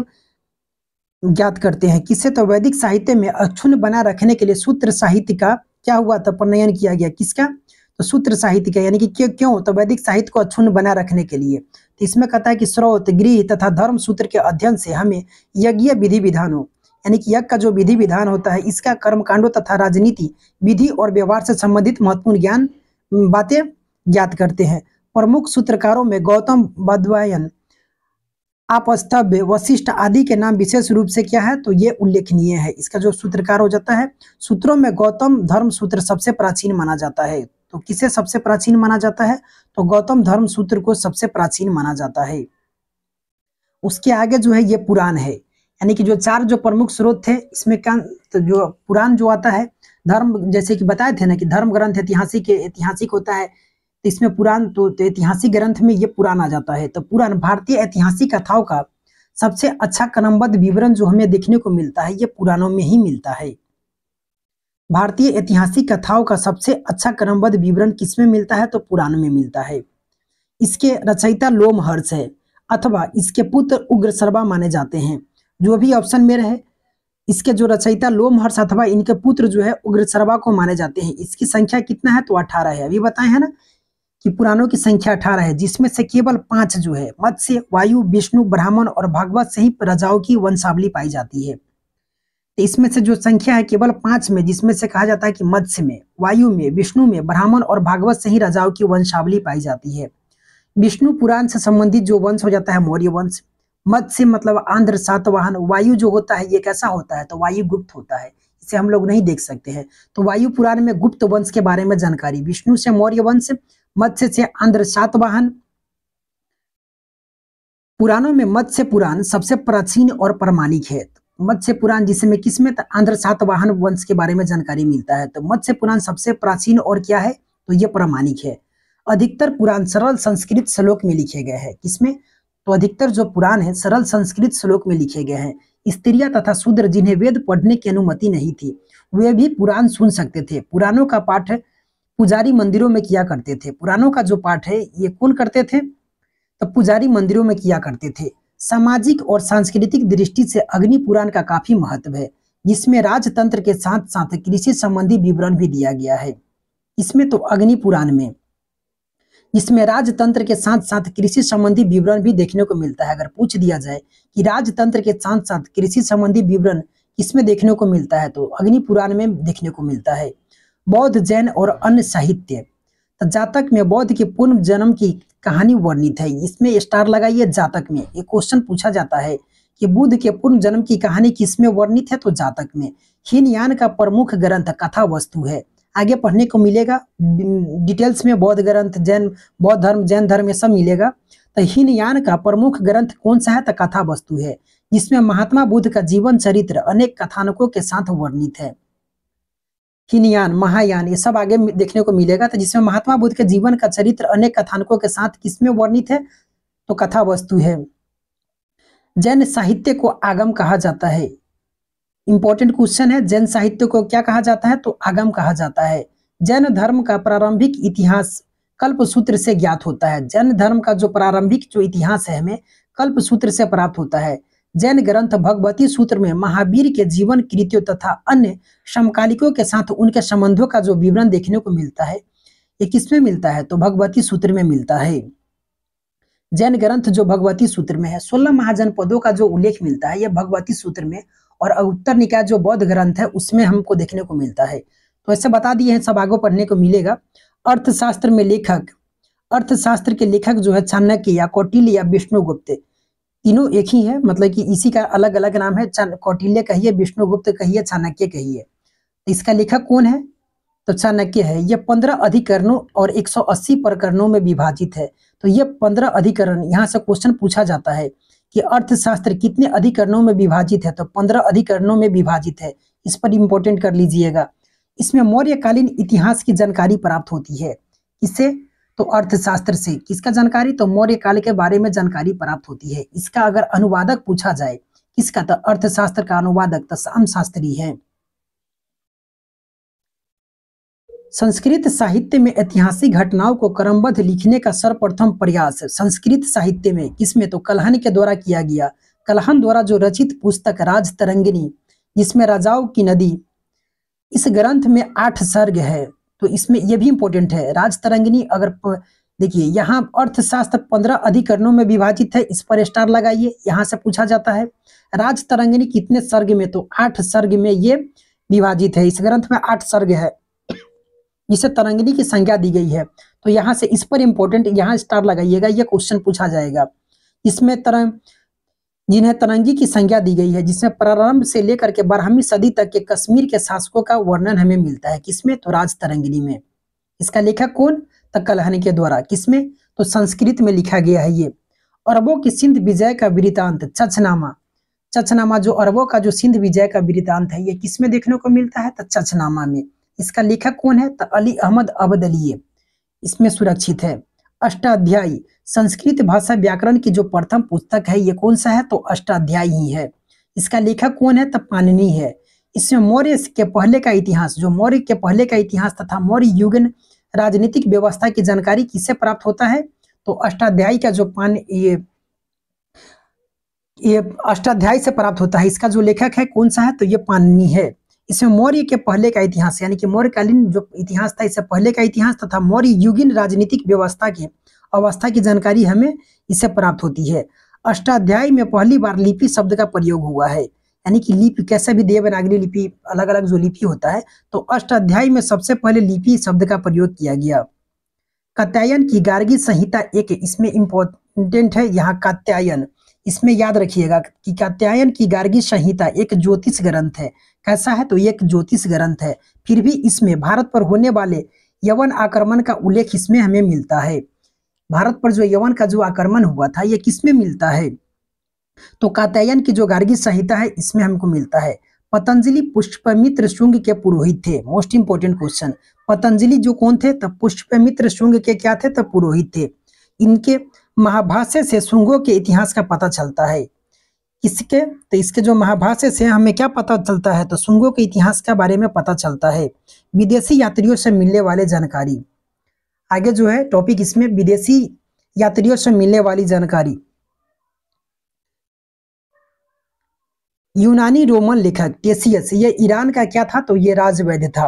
ज्ञात करते हैं किससे तो वैदिक साहित्य में अक्षुण बना रखने के लिए सूत्र साहित्य का क्या हुआ था प्रणयन किया गया किसका तो सूत्र साहित्य का यानी कि क्यों क्यों तो वैदिक साहित्य को अक्षुण बना रखने के लिए तो इसमें कहता है कि स्रोत गृह तथा धर्म सूत्र के अध्ययन से हमें यज्ञ विधि विधानों यानी कि यज्ञ का जो विधि विधान होता है इसका कर्मकांडों तथा राजनीति विधि और व्यवहार से संबंधित महत्वपूर्ण ज्ञान बातें ज्ञात करते हैं प्रमुख सूत्रकारों में गौतम बदवायन आपस्तभ्य वशिष्ठ आदि के नाम विशेष रूप से क्या है तो ये उल्लेखनीय है इसका जो सूत्रकार हो जाता है सूत्रों में गौतम धर्म सूत्र सबसे प्राचीन माना जाता है तो किसे सबसे प्राचीन माना जाता है तो गौतम धर्म सूत्र को सबसे प्राचीन माना जाता है उसके आगे जो है ये पुराण है यानी कि जो चार जो प्रमुख स्रोत थे इसमें क्या तो जो पुराण जो आता है धर्म जैसे कि बताए थे ना कि धर्म ग्रंथ ऐतिहासिक ऐतिहासिक होता है तो इसमें पुराण तो, तो ऐतिहासिक ग्रंथ में ये पुराण आ जाता है तो पुराण भारतीय ऐतिहासिक कथाओं का सबसे अच्छा क्रमबद्ध विवरण जो हमें देखने को मिलता है ये पुराणों में ही मिलता है भारतीय ऐतिहासिक कथाओं का सबसे अच्छा क्रमबद्ध विवरण किसमें मिलता है तो पुराण में मिलता है इसके रचयिता लोमहर्ष है अथवा इसके पुत्र उग्र माने जाते हैं जो भी ऑप्शन में रहे इसके जो रचयिता लोमहर्ष अथवा इनके पुत्र जो है उग्रसरवा को माने जाते हैं इसकी संख्या कितना है तो अठारह है अभी बताए हैं ना कि पुराणों की संख्या अठारह है जिसमें से केवल पांच जो है मत्स्य वायु विष्णु ब्राह्मण और भागवत सहित रजाओं की वंशावली पाई जाती है तो इसमें से जो संख्या है केवल पांच में जिसमें से कहा जाता है कि मत्स्य में वायु में विष्णु में ब्राह्मण और भागवत से ही रजाओं की वंशावली पाई जाती है विष्णु पुराण से संबंधित जो वंश हो जाता है मौर्य वंश मत्स्य मतलब आंध्र सातवाहन वायु जो होता है ये कैसा होता है तो वायु गुप्त होता है इसे हम लोग नहीं देख सकते हैं तो वायु पुराण में गुप्त वंश के बारे में जानकारी विष्णु से मौर्य वंश मत्स्य से आंध्र सातवाहन पुराणों में मत्स्य पुराण सबसे प्राचीन और प्रमाणिक है तो मत्स्य पुराण जिसमें किसमें आंध्र सातवाहन वंश के बारे में जानकारी मिलता है तो मत्स्य पुराण सबसे प्राचीन और क्या है तो ये प्रमाणिक है अधिकतर पुराण सरल संस्कृत श्लोक में लिखे गए हैं किसमें तो अधिकतर जो पुराण है सरल संस्कृत श्लोक में लिखे गए हैं स्त्रिया तथा शूद्र जिन्हें वेद पढ़ने की अनुमति नहीं थी वे भी पुराण सुन सकते थे पुराणों का पाठ पुजारी मंदिरों में किया करते थे पुराणों का जो पाठ है ये कौन करते थे तो पुजारी मंदिरों में किया करते थे सामाजिक और सांस्कृतिक दृष्टि से अग्नि पुराण का काफी महत्व है जिसमें राजतंत्र के साथ साथ कृषि संबंधी विवरण भी दिया गया है इसमें तो अग्नि पुराण में इसमें राजतंत्र के साथ साथ कृषि संबंधी विवरण भी देखने को मिलता है अगर पूछ दिया जाए कि राजतंत्र के साथ साथ कृषि संबंधी विवरण किसमें देखने को मिलता है तो अग्नि पुराण में देखने को मिलता है बौद्ध जैन और अन्य साहित्य तो जातक में बौद्ध के पूर्व जन्म की कहानी वर्णित है इसमें स्टार लगाइए जातक में ये क्वेश्चन पूछा जाता है कि बुद्ध के पूर्व जन्म की कहानी किसमें वर्णित है तो जातक में यान का प्रमुख ग्रंथ कथा वस्तु है आगे पढ़ने को मिलेगा डिटेल्स में बौद्ध ग्रंथ जैन बौद्ध धर्म जैन धर्म ये सब मिलेगा तो हीनयान का प्रमुख ग्रंथ कौन सा है तो कथा वस्तु है जिसमें महात्मा बुद्ध का जीवन चरित्र अनेक कथानकों के साथ वर्णित है हीनयान महायान ये सब आगे देखने को मिलेगा तो जिसमें महात्मा बुद्ध के जीवन का चरित्र अनेक कथानकों के साथ किसमें वर्णित है तो कथा वस्तु है जैन साहित्य को आगम कहा जाता है इंपॉर्टेंट क्वेश्चन है जैन साहित्य को क्या कहा जाता है तो आगम कहा जाता है जैन धर्म का प्रारंभिक इतिहास कल्प सूत्र से ज्ञात होता है जैन धर्म का जो प्रारंभिक जो इतिहास है हमें कल्प सूत्र से प्राप्त होता है जैन ग्रंथ भगवती सूत्र में महावीर के जीवन कृतियों तथा अन्य समकालिकों के साथ उनके संबंधों का जो विवरण देखने को मिलता है ये किसमें मिलता है तो भगवती सूत्र में मिलता है जैन ग्रंथ जो भगवती सूत्र में है सोलह महाजन पदों का जो उल्लेख मिलता है यह भगवती सूत्र में और उत्तर निकाय जो बौद्ध ग्रंथ है उसमें हमको देखने को मिलता है तो ऐसे बता दिए हैं सब आगे पढ़ने को मिलेगा अर्थशास्त्र में लेखक अर्थशास्त्र के लेखक जो है चाणक्य या कौटिल्य या विष्णुगुप्त तीनों एक ही है मतलब कि इसी का अलग अलग नाम है कौटिल्य कहिए विष्णुगुप्त कहिए चाणक्य कहिए इसका लेखक कौन है तो चाणक्य है यह पंद्रह अधिकरणों और 180 प्रकरणों में विभाजित है तो यह पंद्रह अधिकरण यहाँ से क्वेश्चन पूछा जाता है कि अर्थशास्त्र कितने अधिकरणों में विभाजित है तो पंद्रह अधिकरणों में विभाजित है इस पर इम्पोर्टेंट कर लीजिएगा इसमें मौर्यकालीन इतिहास की जानकारी प्राप्त होती है इससे तो अर्थशास्त्र से किसका जानकारी तो मौर्य काल के बारे में जानकारी प्राप्त होती है इसका अगर अनुवादक पूछा जाए किसका तो अर्थशास्त्र का अनुवादक तो शाम शास्त्री है संस्कृत साहित्य में ऐतिहासिक घटनाओं को क्रमबद्ध लिखने का सर्वप्रथम प्रयास संस्कृत साहित्य में किसमें तो कलहन के द्वारा किया गया कलहन द्वारा जो रचित पुस्तक राज तरंगिनी जिसमें राजाओं की नदी इस ग्रंथ में आठ सर्ग है तो इसमें यह भी इंपॉर्टेंट है राज तरंगिनी अगर देखिए यहाँ अर्थशास्त्र पंद्रह अधिकरणों में विभाजित है इस पर स्टार लगाइए यहाँ से पूछा जाता है राज तरंगिनी कितने सर्ग में तो आठ सर्ग में ये विभाजित है इस ग्रंथ में आठ सर्ग है जिसे तरंगनी की संख्या दी गई है तो यहाँ से इस पर इंपॉर्टेंट यहाँ स्टार लगाइएगा यह क्वेश्चन पूछा जाएगा इसमें तरंग जिन्हें तरंगी की संख्या दी गई है जिसमें प्रारंभ से लेकर के बारहवीं सदी तक के कश्मीर के शासकों का वर्णन हमें मिलता है किसमें तो राज तरंगिनी में इसका लेखक कौन तकलहन तो के द्वारा किसमें तो संस्कृत में लिखा गया है ये अरबों की सिंध विजय का वृतांत चचनामा चचनामा जो अरबों का जो सिंध विजय का वृतांत है ये किसमें देखने को मिलता है तो चचनामा में इसका लेखक कौन है तो अली अहमद अबदली इसमें सुरक्षित है अष्टाध्यायी संस्कृत भाषा व्याकरण की जो प्रथम पुस्तक है ये कौन सा है तो अष्टाध्यायी ही है इसका लेखक कौन है तो पाननी है इसमें मौर्य के पहले का इतिहास जो मौर्य के पहले का इतिहास तथा मौर्य युगन राजनीतिक व्यवस्था की जानकारी किससे प्राप्त होता है तो अष्टाध्यायी का जो पान ये ये अष्टाध्यायी से प्राप्त होता है इसका जो लेखक है कौन सा है तो ये पाननी है इसमें मौर्य के पहले का इतिहास यानी कि मौर्यकालीन जो इतिहास था इससे पहले का इतिहास तथा मौर्य युगीन राजनीतिक व्यवस्था के अवस्था की जानकारी हमें इससे प्राप्त होती है अष्टाध्याय में पहली बार लिपि शब्द का प्रयोग हुआ है यानी कि लिपि कैसे भी देवनागरी लिपि अलग अलग जो लिपि होता है तो अष्टाध्याय में सबसे पहले लिपि शब्द का प्रयोग किया गया कात्यायन की गार्गी संहिता एक इसमें इम्पोर्टेंट है यहाँ कात्यायन इसमें याद रखिएगा कि कात्यायन की गार्गी संहिता एक ज्योतिष ग्रंथ है कैसा है तो एक ज्योतिष ग्रंथ है फिर भी इसमें भारत पर होने वाले यवन आक्रमण का उल्लेख इसमें हमें मिलता है भारत पर जो यवन का जो आक्रमण हुआ था यह किसमें मिलता है तो कात्यायन की जो गार्गी संहिता है इसमें हमको मिलता है पतंजलि पुष्पमित्र शुंग के पुरोहित थे मोस्ट इंपोर्टेंट क्वेश्चन पतंजलि जो कौन थे तब पुष्पमित्र शुंग के क्या थे तब पुरोहित थे इनके महाभाष्य से शुंगों के इतिहास का पता चलता है इसके तो इसके जो महाभाष्य से हमें क्या पता चलता है तो शुंगों के इतिहास के बारे में पता चलता है विदेशी यात्रियों से मिलने वाले जानकारी आगे जो है टॉपिक इसमें विदेशी यात्रियों से मिलने वाली जानकारी यूनानी रोमन लेखक टेसियस ये ईरान का क्या था तो ये राजवैद्य था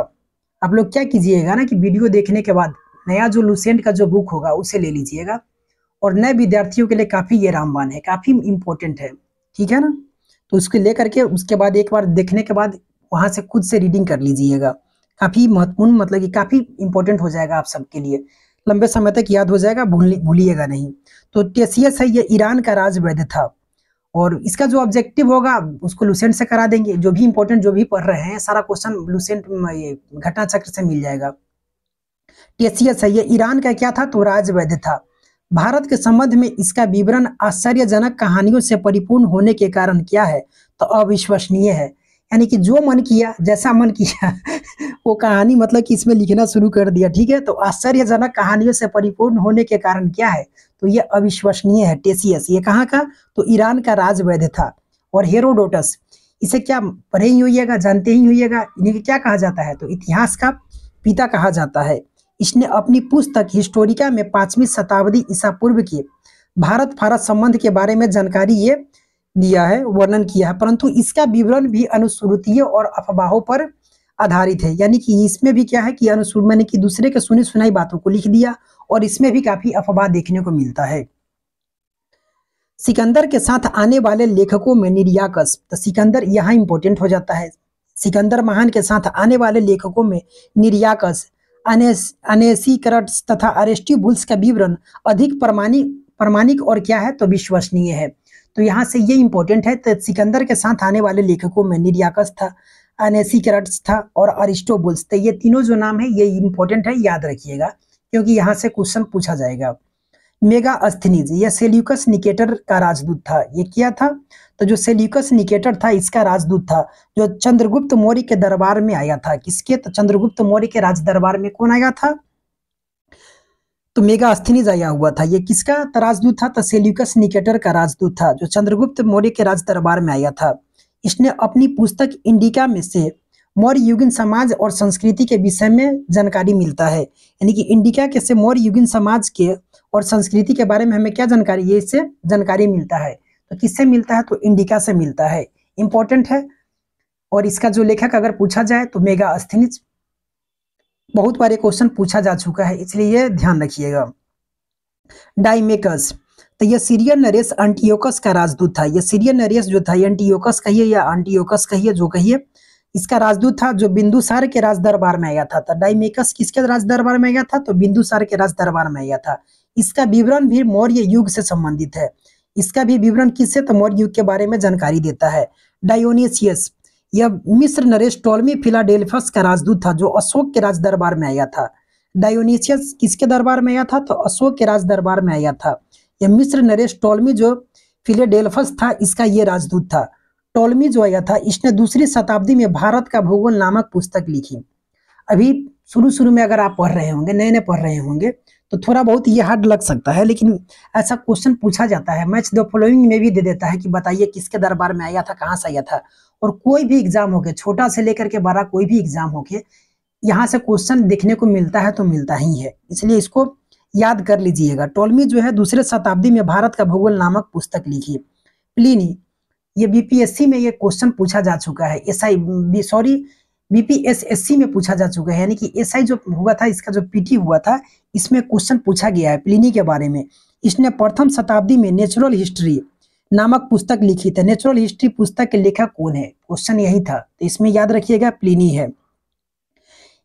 आप लोग क्या कीजिएगा ना कि वीडियो देखने के बाद नया जो लुसेंट का जो बुक होगा उसे ले लीजिएगा और नए विद्यार्थियों के लिए काफ़ी ये रामबान है काफ़ी इम्पोर्टेंट है ठीक है ना तो उसको ले करके उसके बाद एक बार देखने के बाद वहां से खुद से रीडिंग कर लीजिएगा काफ़ी महत्वपूर्ण मतलब कि काफ़ी इम्पोर्टेंट हो जाएगा आप सबके लिए लंबे समय तक याद हो जाएगा भूलिएगा नहीं तो टेसियस है ये ईरान का राज वैद्य था और इसका जो ऑब्जेक्टिव होगा उसको लुसेंट से करा देंगे जो भी इम्पोर्टेंट जो भी पढ़ रहे हैं सारा क्वेश्चन लुसेंट ये घटना चक्र से मिल जाएगा टेसियस है ये ईरान का क्या था तो राजवैद्य था भारत के संबंध में इसका विवरण आश्चर्यजनक कहानियों से परिपूर्ण होने के कारण क्या है तो अविश्वसनीय है यानी कि जो मन किया जैसा मन किया वो कहानी मतलब कि इसमें लिखना शुरू कर दिया ठीक है तो आश्चर्यजनक कहानियों से परिपूर्ण होने के कारण क्या है तो ये अविश्वसनीय है टेसियस ये कहाँ का तो ईरान का राजवैद्य था और हेरोडोटस इसे क्या पढ़े ही होइएगा जानते ही होइएगा इन्हें क्या कहा जाता है तो इतिहास का पिता कहा जाता है इसने अपनी पुस्तक हिस्टोरिका में पांचवी शताब्दी ईसा पूर्व की भारत फारत संबंध के बारे में जानकारी ये दिया है वर्णन किया है परंतु इसका विवरण भी अनुसूतीय और अफवाहों पर आधारित है यानी कि इसमें भी क्या है कि अनुसूर मैंने कि दूसरे के सुनी सुनाई बातों को लिख दिया और इसमें भी काफी अफवाह देखने को मिलता है सिकंदर के साथ आने वाले लेखकों में निर्याकस तो सिकंदर यहाँ इंपोर्टेंट हो जाता है सिकंदर महान के साथ आने वाले लेखकों में निर्याकस अनेसीकरण तथा अरेस्टिव बुल्स का विवरण अधिक प्रमाणिक प्रमाणिक और क्या है तो विश्वसनीय है तो यहाँ से ये इंपॉर्टेंट है तो सिकंदर के साथ आने वाले लेखकों में निर्याकस था अनेसिकरट्स था और अरिस्टोबुल्स तो ये तीनों जो नाम है ये इंपॉर्टेंट है याद रखिएगा क्योंकि यहाँ से क्वेश्चन पूछा जाएगा मेगा अस्थनीज यह सेल्यूकस निकेटर का राजदूत था ये क्या था तो जो सेल्यूकस निकेटर था इसका राजदूत था जो चंद्रगुप्त मौर्य के दरबार में आया था किसके तो चंद्रगुप्त मौर्य के राज दरबार में कौन आया था तो मेगा अस्थिनिज आया हुआ था ये किसका राजदूत था तो सेल्यूकस निकेटर का राजदूत था जो चंद्रगुप्त मौर्य के राज दरबार में आया था इसने अपनी पुस्तक इंडिका में से मौर्य युगिन समाज और संस्कृति के विषय में जानकारी मिलता है यानी कि इंडिका के से मौर्य युगिन समाज के और संस्कृति के बारे में हमें क्या जानकारी ये इससे जानकारी मिलता है तो किससे मिलता है तो इंडिका से मिलता है इंपॉर्टेंट है और इसका जो लेखक अगर पूछा जाए तो मेगा अस्थिनिज बहुत बार ये क्वेश्चन पूछा जा चुका है इसलिए ये ध्यान रखिएगा डाइमेकस तो यह सीरियन नरेश एंटीयोकस का राजदूत था यह सीरियन नरेश जो था एंटीयोकस कहिए या एंटीयोकस कहिए जो कहिए इसका राजदूत था जो बिंदुसार के राज दरबार में आया था तो डाइमेकस किसके राज दरबार में आया था तो बिंदुसार के राज दरबार में आया था इसका विवरण भी मौर्य युग से संबंधित है इसका भी विवरण किससे तमोर तो युग के बारे में जानकारी देता है डायोनिसियस यह मिस्र नरेश टोलमी फिलाडेल्फस का राजदूत था जो अशोक के राज दरबार में आया था डायोनिसियस किसके दरबार में आया था तो अशोक के राज दरबार में आया था यह मिस्र नरेश टोलमी जो फिलेडेल्फस था इसका ये राजदूत था टोलमी जो आया था इसने दूसरी शताब्दी में भारत का भूगोल नामक पुस्तक लिखी अभी शुरू शुरू में अगर आप पढ़ रहे होंगे नए नए पढ़ रहे होंगे तो थोड़ा बहुत ये हार्ड लग सकता है लेकिन ऐसा क्वेश्चन पूछा जाता है मैच द फॉलोइंग में भी दे देता है कि बताइए किसके दरबार में आया था कहाँ से आया था और कोई भी एग्जाम हो के छोटा से लेकर के बड़ा कोई भी एग्जाम हो के यहाँ से क्वेश्चन देखने को मिलता है तो मिलता ही है इसलिए इसको याद कर लीजिएगा टोलमी जो है दूसरे शताब्दी में भारत का भूगोल नामक पुस्तक लिखी प्लीनी ये बीपीएससी में ये क्वेश्चन पूछा जा चुका है एस आई सॉरी बीपीएसएससी में पूछा जा चुका है यानी कि एसआई जो हुआ था इसका जो पीटी हुआ था इसमें क्वेश्चन पूछा गया है प्लिनी के बारे में इसने प्रथम शताब्दी में नेचुरल हिस्ट्री नामक पुस्तक लिखी थी नेचुरल हिस्ट्री पुस्तक के लेखक कौन है क्वेश्चन यही था तो इसमें याद रखिएगा प्लिनी है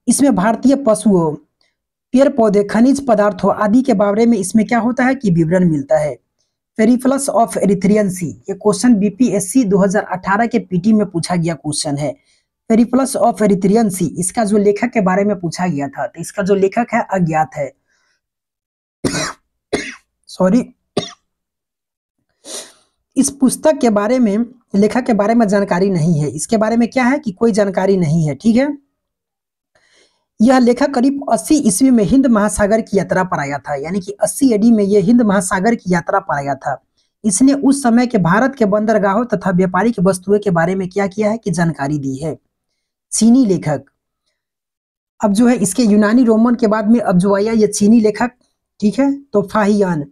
इसमें भारतीय पशुओं पेड़ पौधे खनिज पदार्थों आदि के बारे में इसमें क्या होता है कि विवरण मिलता है पेरिफलस ऑफ एरिथ्रियंसी ये क्वेश्चन बीपीएससी 2018 के पीटी में पूछा गया क्वेश्चन है पेरिप्लस ऑफ एरिथ्रियन सी इसका जो लेखक के बारे में पूछा गया था तो इसका जो लेखक है अज्ञात है सॉरी इस पुस्तक के बारे में लेखक के बारे में जानकारी नहीं है इसके बारे में क्या है कि कोई जानकारी नहीं है ठीक है यह लेखक करीब 80 ईस्वी में हिंद महासागर की यात्रा पर आया था यानी कि 80 एडी में यह हिंद महासागर की यात्रा पर आया था इसने उस समय के भारत के बंदरगाहों तथा व्यापारिक वस्तुओं के बारे में क्या किया है कि जानकारी दी है चीनी लेखक अब जो है इसके यूनानी रोमन के बाद में अब जो आया ये चीनी लेखक ठीक है तो फाहियान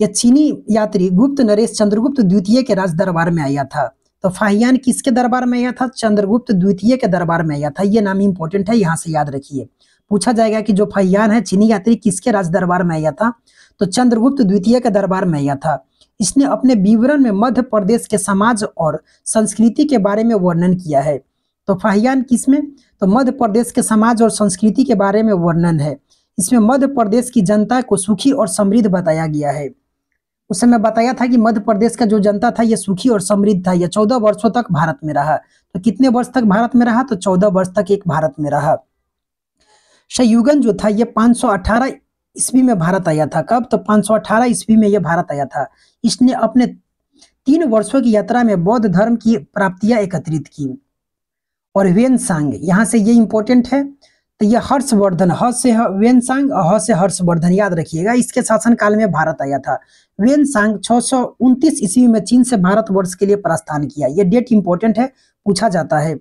यह चीनी यात्री गुप्त नरेश चंद्रगुप्त द्वितीय के राज दरबार में आया था तो फाहियान किसके दरबार में आया था चंद्रगुप्त द्वितीय के दरबार में आया था ये नाम इंपॉर्टेंट है यहाँ से याद रखिए पूछा जाएगा कि जो फाहियान है चीनी यात्री किसके राज दरबार में आया था तो चंद्रगुप्त द्वितीय के दरबार में आया था इसने अपने विवरण में मध्य प्रदेश के समाज और संस्कृति के बारे में वर्णन किया है तो फाहियान किसमें तो मध्य प्रदेश के समाज और संस्कृति के बारे में वर्णन है इसमें मध्य प्रदेश की जनता को सुखी और समृद्ध बताया गया है उस समय बताया था कि मध्य प्रदेश का जो जनता था यह सुखी और समृद्ध था यह चौदह वर्षों तक भारत में रहा तो कितने वर्ष तक भारत में रहा तो चौदह वर्ष तक एक भारत में रहा शयुगन जो था यह 518 ईस्वी में भारत आया था कब तो 518 ईस्वी में यह भारत आया था इसने अपने तीन वर्षों की यात्रा में बौद्ध धर्म की प्राप्तियां एकत्रित की और वेनसांग यहाँ से ये इंपॉर्टेंट है तो ये हर्षवर्धन ह से वेनसांग और ह से हर्षवर्धन याद रखिएगा इसके शासनकाल में भारत आया था वेनसांग छह सौ उनतीस ईस्वी में चीन से भारत वर्ष के लिए प्रस्थान किया ये डेट इंपॉर्टेंट है पूछा जाता है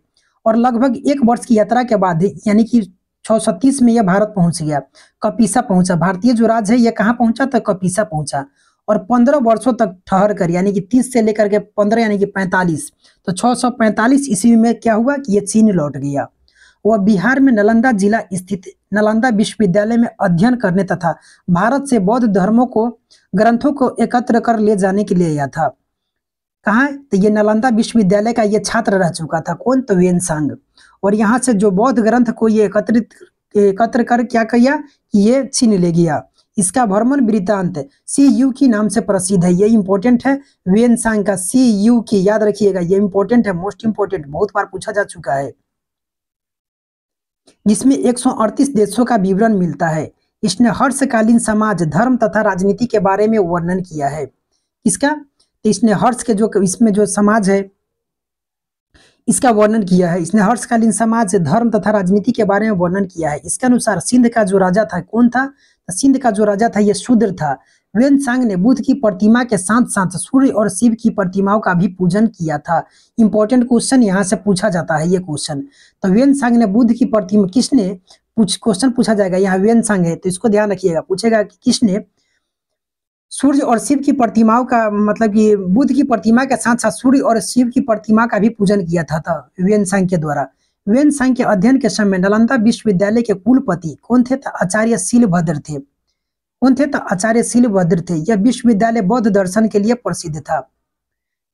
और लगभग एक वर्ष की यात्रा के बाद यानी कि छः में यह भारत पहुंच गया कपीसा पहुंचा भारतीय जो राज्य है यह कहाँ पहुंचा तो कपीसा पहुंचा और पंद्रह वर्षों तक ठहर कर यानी कि तीस से लेकर के पंद्रह यानी कि पैंतालीस तो छह सौ पैंतालीस ईस्वी में क्या हुआ कि ये चीन लौट गया वह बिहार में नालंदा जिला स्थित नालंदा विश्वविद्यालय में अध्ययन करने तथा भारत से बौद्ध धर्मों को ग्रंथों को एकत्र कर ले जाने के लिए आया था कहा तो ये नालंदा विश्वविद्यालय का ये छात्र रह चुका था कौन तो वेन सांग और यहाँ से जो बौद्ध ग्रंथ को ये एकत्रित एकत्र कर क्या किया ये छीन ले गया इसका भ्रमण वृतांत सी यू की नाम से प्रसिद्ध है ये इंपॉर्टेंट है सांग का सी यू की याद रखिएगा ये इंपॉर्टेंट है मोस्ट इंपॉर्टेंट बहुत बार पूछा जा चुका है जिसमें 138 देशों का विवरण मिलता है इसने हर्षकालीन समाज धर्म तथा राजनीति के बारे में वर्णन किया है इसका तो इसने हर्ष के जो इसमें जो समाज है इसका वर्णन किया है इसने हर्षकालीन समाज धर्म तथा राजनीति के बारे में वर्णन किया है इसके अनुसार सिंध का जो राजा था कौन था सिंध का जो राजा था यह शूद्र था वेन सांग ने बुद्ध की प्रतिमा के साथ साथ सूर्य और शिव की प्रतिमाओं का भी पूजन किया था इंपॉर्टेंट क्वेश्चन यहाँ से पूछा जाता है ये क्वेश्चन तो वेन सांग ने बुद्ध की प्रतिमा किसने पूछ क्वेश्चन पूछा जाएगा यहाँ वेन सांग है तो इसको ध्यान रखिएगा पूछेगा कि किसने सूर्य और शिव की प्रतिमाओं का मतलब कि बुद्ध की प्रतिमा के साथ साथ सूर्य और शिव की प्रतिमा का भी पूजन किया था, था वेन सांग के द्वारा वेन संघ के अध्ययन के समय नालंदा विश्वविद्यालय के कुलपति कौन थे तो आचार्य शीलभद्र थे कौन थे तो आचार्य शीलभद्र थे यह विश्वविद्यालय बौद्ध दर्शन के लिए प्रसिद्ध था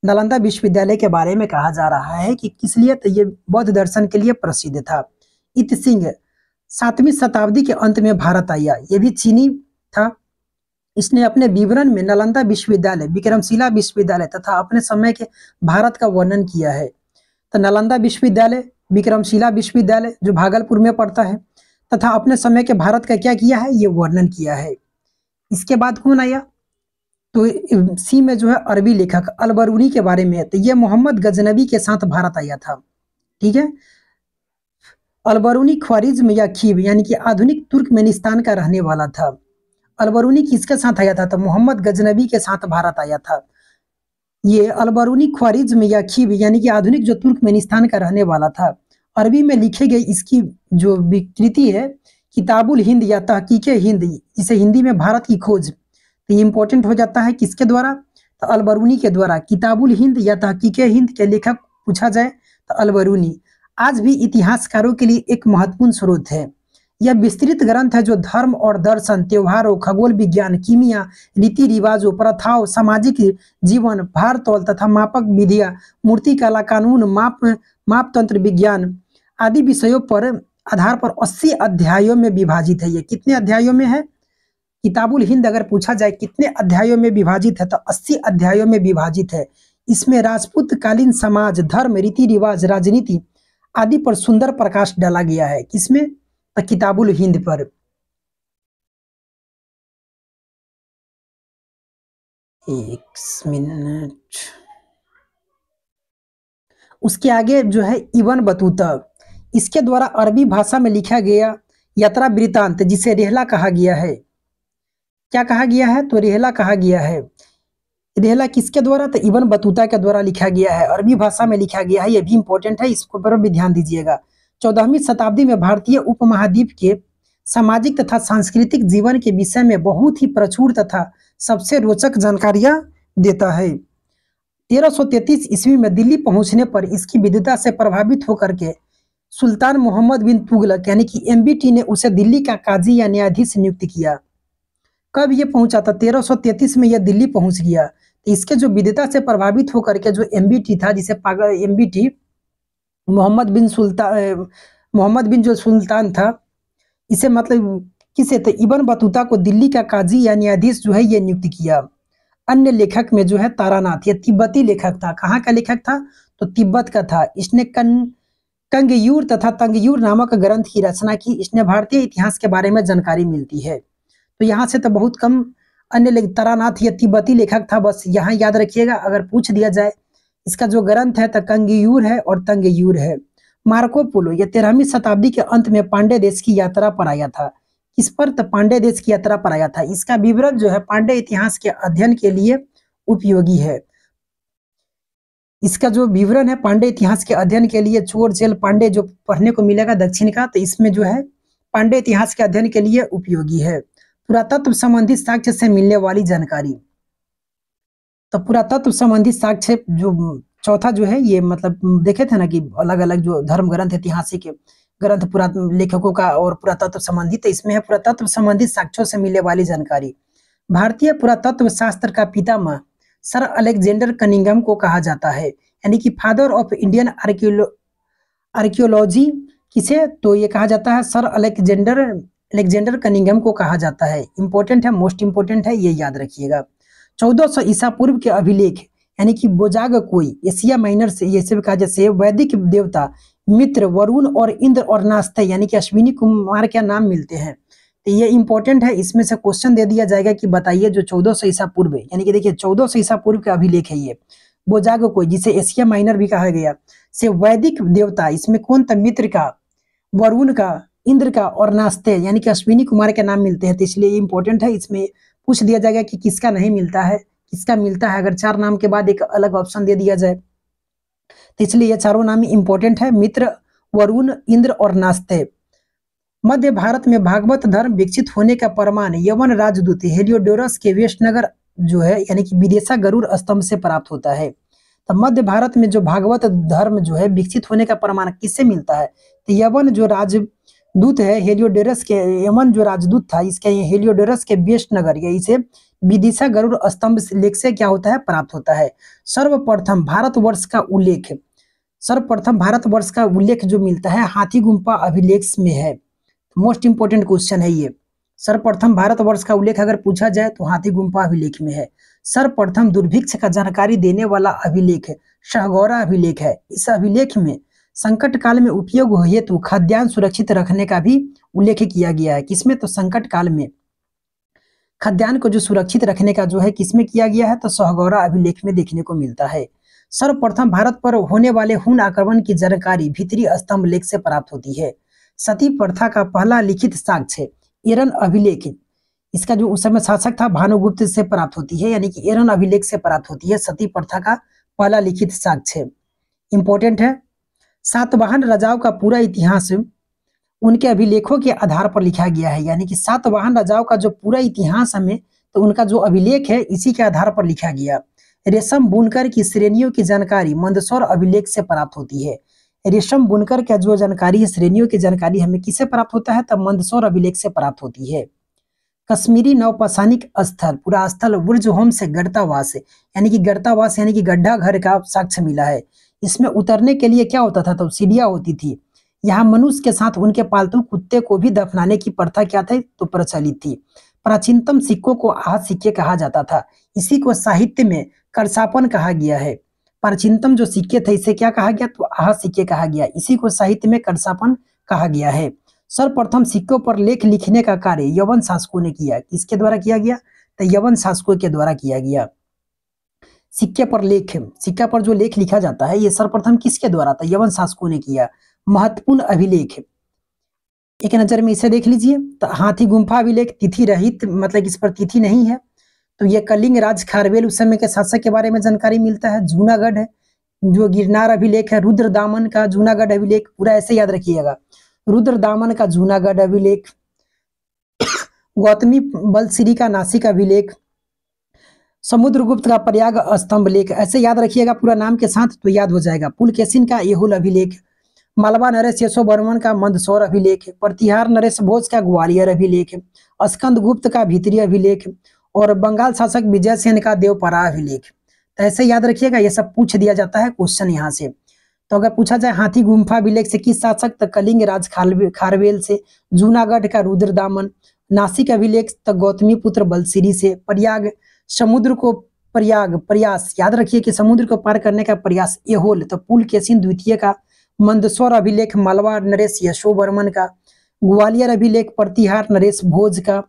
नालंदा विश्वविद्यालय के बारे में कहा जा रहा है कि किस लिए तो ये बौद्ध दर्शन के लिए प्रसिद्ध था इत सिंह सातवीं शताब्दी के अंत में भारत आया ये भी चीनी था इसने अपने विवरण में नालंदा विश्वविद्यालय विक्रमशिला विश्वविद्यालय तथा अपने समय के भारत का वर्णन किया है तो नालंदा विश्वविद्यालय विक्रमशिला विश्वविद्यालय जो भागलपुर में पड़ता है तथा अपने समय के भारत का क्या किया है ये वर्णन किया है इसके बाद कौन आया तो सी में जो है अरबी लेखक अलबरूनी के बारे में तो ये मोहम्मद गजनबी के साथ भारत आया था ठीक है अलबरूनी ख्वारिज्म या खीब यानी कि आधुनिक तुर्कमेनिस्तान का रहने वाला था अलबरूनी किसके साथ आया था तो मोहम्मद गजनबी के साथ भारत आया था ये अलबरूनी ख्वारिज में खीब यानी कि आधुनिक जो तुर्कमेनिस्तान का रहने वाला था अरबी में लिखे गए इसकी जो विकृति है किताबुल हिंद या तहकीक हिंद इसे हिंदी में भारत की खोज तो ये इम्पोर्टेंट हो जाता है किसके द्वारा तो अलबरूनी के द्वारा किताबुल हिंद या तहकीक हिंद के लेखक पूछा जाए तो अलबरूनी आज भी इतिहासकारों के लिए एक महत्वपूर्ण स्रोत है यह विस्तृत ग्रंथ है जो धर्म और दर्शन त्योहारों खगोल विज्ञान कीमिया रीति रिवाजों प्रथाओं सामाजिक जीवन भारतौल तथा मापक विधिया मूर्तिकला कानून माप मापतंत्र विज्ञान आदि विषयों पर आधार पर 80 अध्यायों में विभाजित है ये कितने अध्यायों में है किताबुल हिंद अगर पूछा जाए कितने अध्यायों में विभाजित है तो 80 अध्यायों में विभाजित है इसमें राजपूत कालीन समाज धर्म रीति रिवाज राजनीति आदि पर सुंदर प्रकाश डाला गया है किसमें किताबुल हिंद पर एक मिनट उसके आगे जो है इवन बतूता इसके द्वारा अरबी भाषा में लिखा गया यात्रा वृतांत जिसे रेहला कहा गया है क्या कहा गया है तो रेहला कहा गया है रेहला किसके द्वारा तो इवन बतूता के द्वारा लिखा गया है अरबी भाषा में लिखा गया है यह भी इंपॉर्टेंट है इसको पर भी ध्यान दीजिएगा चौदहवीं शताब्दी में भारतीय उपमहाद्वीप के सामाजिक तथा सांस्कृतिक जीवन के विषय में बहुत ही प्रचुर तथा सबसे रोचक जानकारियां देता है 1333 ईस्वी में दिल्ली पहुंचने पर इसकी विधता से प्रभावित होकर के सुल्तान मोहम्मद बिन तुगलक यानी कि टी ने उसे दिल्ली का काजी या न्यायाधीश नियुक्त किया कब ये पहुंचा था 1333 में यह दिल्ली पहुंच गया तो इसके जो विधता से प्रभावित होकर के जो टी था जिसे पागल टी मोहम्मद बिन सुल्तान मोहम्मद बिन जो सुल्तान था इसे मतलब किसे थे इबन बतूता को दिल्ली का काजी या न्यायाधीश जो है ये नियुक्त किया अन्य लेखक में जो है तारानाथ यह तिब्बती लेखक था कहाँ का लेखक था तो तिब्बत का था इसने कन कंगयूर तथा तंगयूर नामक ग्रंथ की रचना की इसने भारतीय इतिहास के बारे में जानकारी मिलती है तो यहाँ से तो बहुत कम अन्य तारानाथ या तिब्बती लेखक था बस यहाँ याद रखिएगा अगर पूछ दिया जाए इसका जो ग्रंथ है तकंगयूर है और तंगयूर है मार्को यह तेरहवीं शताब्दी के अंत में पांडे देश की यात्रा पर आया था किस पर तो पांडे देश की यात्रा पर आया था इसका विवरण जो है पांडे इतिहास के अध्ययन के लिए उपयोगी है इसका जो विवरण है पांडे इतिहास के अध्ययन के लिए चोर जेल पांडे जो पढ़ने को मिलेगा दक्षिण का तो इसमें जो है पांडे इतिहास के अध्ययन के लिए उपयोगी है पुरातत्व संबंधित साक्ष्य से मिलने वाली जानकारी तो पुरातत्व संबंधी साक्ष्य जो चौथा जो है ये मतलब देखे थे ना कि अलग अलग जो धर्म ग्रंथ ऐतिहासिक ग्रंथ पुरात लेखकों का और पुरातत्व संबंधी तो इसमें है पुरातत्व संबंधी साक्ष्यों से मिलने वाली जानकारी भारतीय पुरातत्व शास्त्र का पितामह सर अलेक्जेंडर कनिंगम को कहा जाता है यानी कि father of Indian archaeolo archaeology किसे तो ये कहा जाता है सर अलेक्जेंडर अलेक्जेंडर कनिंगम को कहा जाता है इंपॉर्टेंट है मोस्ट इंपॉर्टेंट है ये याद रखिएगा सौ ईसा पूर्व के अभिलेख यानी कि बोजाग कोई एशिया माइनर से ये कहा जैसे वैदिक देवता मित्र वरुण और इंद्र और नास्ते यानी कि अश्विनी कुमार क्या नाम मिलते हैं तो ये इंपॉर्टेंट है इसमें से क्वेश्चन दे दिया जाएगा कि बताइए जो 1400 ईसा पूर्व यानी कि देखिए 1400 ईसा पूर्व का अभिलेख है ये बोजाग कोई जिसे एशिया माइनर भी कहा गया से वैदिक देवता इसमें कौन था मित्र का वरुण का इंद्र का और नास्ते यानी कि अश्विनी कुमार के नाम मिलते हैं तो इसलिए ये इंपॉर्टेंट है इसमें पूछ दिया जाएगा कि किसका नहीं मिलता है किसका मिलता है अगर चार नाम के बाद एक अलग ऑप्शन दे दिया जाए तो इसलिए यह चारों नाम इंपॉर्टेंट है मित्र वरुण इंद्र और नास्ते मध्य भारत में भागवत धर्म विकसित होने का प्रमाण यवन राजदूत हेलियोडोरस के वेस्टनगर जो है यानी कि विदेशा गरुर स्तंभ से प्राप्त होता है तो मध्य भारत में जो भागवत धर्म जो है विकसित होने का प्रमाण किससे मिलता है तो यवन जो राज दूत है हेलियोडेरस के यमन जो राजदूत था इसके हेलियोडेरस के बेस्ट नगर ये इसे विदिशा गरुड़ स्तंभ लेख से क्या होता है प्राप्त होता है सर्वप्रथम भारतवर्ष का उल्लेख सर्वप्रथम भारतवर्ष का उल्लेख जो मिलता है हाथी गुम्पा अभिलेख में है मोस्ट इंपोर्टेंट क्वेश्चन है ये सर्वप्रथम भारतवर्ष का उल्लेख अगर पूछा जाए तो हाथी गुम्पा अभिलेख में है सर्वप्रथम दुर्भिक्ष का जानकारी देने वाला अभिलेख शहगौरा अभिलेख है इस अभिलेख में संकट काल में उपयोग हेतु तो खाद्यान्न सुरक्षित रखने का भी उल्लेख किया गया है किसमें तो संकट काल में खाद्यान्न को जो सुरक्षित रखने का जो है किसमें किया गया है तो सहगौरा अभिलेख में देखने को मिलता है सर्वप्रथम भारत पर होने वाले हुन आक्रमण की जानकारी भित्री स्तंभ लेख से प्राप्त होती है सती प्रथा का पहला लिखित साक्ष्य एरन अभिलेख इसका जो उस समय शासक था भानुगुप्त से प्राप्त होती है यानी कि एरन अभिलेख से प्राप्त होती है सती प्रथा का पहला लिखित साक्ष्य इंपॉर्टेंट है सातवाहन राजाओं का पूरा इतिहास उनके अभिलेखों के आधार पर लिखा गया है यानी कि सातवाहन राजाओं का जो पूरा इतिहास हमें तो उनका जो अभिलेख है इसी के आधार पर लिखा गया रेशम बुनकर की श्रेणियों की जानकारी मंदसौर अभिलेख से प्राप्त होती है रेशम बुनकर का जो जानकारी है श्रेणियों की जानकारी हमें किसे प्राप्त होता है तब तो मंदसौर अभिलेख से प्राप्त होती है कश्मीरी नवपाषाणिक स्थल पूरा स्थल वृज होम से गढ़तावास यानी कि गर्तावास यानी कि गड्ढा घर का साक्ष्य मिला है इसमें उतरने के लिए क्या होता था तो सीढ़िया होती थी यहाँ मनुष्य के साथ उनके पालतू कुत्ते को भी दफनाने की प्रथा क्या थी तो प्रचलित थी प्राचीनतम सिक्कों को आह सिक्के कहा जाता था इसी को साहित्य में करसापन कहा गया है प्राचीनतम जो सिक्के थे इसे क्या कहा गया तो आह सिक्के कहा गया इसी को साहित्य में करसापन कहा गया है सर्वप्रथम सिक्कों पर लेख लिखने का कार्य यवन शासकों ने किया किसके द्वारा किया गया तो यवन शासकों के द्वारा किया गया सिक्के पर लेख सिक्का पर जो लेख लिखा जाता है ये सर्वप्रथम किसके द्वारा था यवन शासकों ने किया महत्वपूर्ण अभिलेख एक नजर में इसे देख लीजिए तो हाथी गुम्फा अभिलेख तिथि रहित मतलब इस पर तिथि नहीं है तो ये कलिंग राज खारवेल उस समय के शासक के बारे में जानकारी मिलता है जूनागढ़ जो गिरनार अभिलेख है रुद्र दामन का जूनागढ़ अभिलेख पूरा ऐसे याद रखिएगा रुद्र दामन का जूनागढ़ अभिलेख गौतमी बलश्री का नासिक अभिलेख समुद्रगुप्त का प्रयाग स्तंभ लेख ऐसे याद रखिएगा पूरा नाम के साथ तो याद हो जाएगा पुलकेशिन का येहुल अभिलेख मालवा नरेश यशो वर्मन का मंदसौर अभिलेख प्रतिहार नरेश भोज का ग्वालियर अभिलेख स्कंद गुप्त का भीतरी अभिलेख और बंगाल शासक विजय सेन का देवपरा अभिलेख तो ऐसे याद रखिएगा ये सब पूछ दिया जाता है क्वेश्चन यहाँ से तो अगर पूछा जाए हाथी गुम्फा अभिलेख से किस शासक तो कलिंग राज खारवेल से जूनागढ़ का रुद्र दामन नासिक अभिलेख तो गौतमी पुत्र बलसिरी से प्रयाग समुद्र को प्रयाग प्रयास याद रखिए कि समुद्र को पार करने का प्रयास एहोल तो पुल केसिन द्वितीय का मंदसौर अभिलेख मालवार नरेश यशो वर्मन का ग्वालियर अभिलेख प्रतिहार नरेश भोज का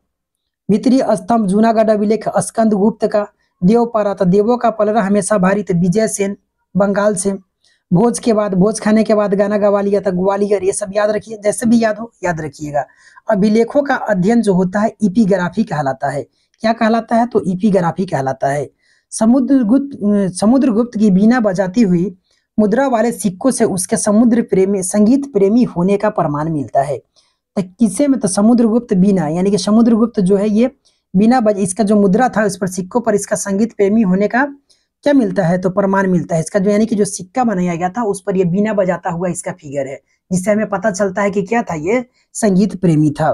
भितरी स्तंभ जूनागढ़ अभिलेख स्कंद गुप्त का देवपारा तो देवों का पलरा हमेशा भारी तो विजय सेन बंगाल से भोज के बाद भोज खाने के बाद गाना गवा लिया था ग्वालियर ये सब याद रखिए जैसे भी याद हो याद रखिएगा अभिलेखों का अध्ययन जो होता है इपीग्राफी कहलाता है क्या कहलाता है तो इपिग्राफी कहलाता है समुद्रगुप्त समुद्रगुप्त की बीना बजाती हुई मुद्रा वाले सिक्कों से उसके समुद्र प्रेमी संगीत प्रेमी होने का प्रमाण मिलता है तो किसे में तो समुद्रगुप्त बीना यानी कि समुद्रगुप्त जो है ये बिना बज इसका जो मुद्रा था उस पर सिक्कों पर इसका संगीत प्रेमी होने का क्या मिलता है तो प्रमाण मिलता है इसका जो यानी कि जो सिक्का बनाया गया था उस पर यह बिना बजाता हुआ इसका फिगर है जिससे हमें पता चलता है कि क्या था ये संगीत प्रेमी था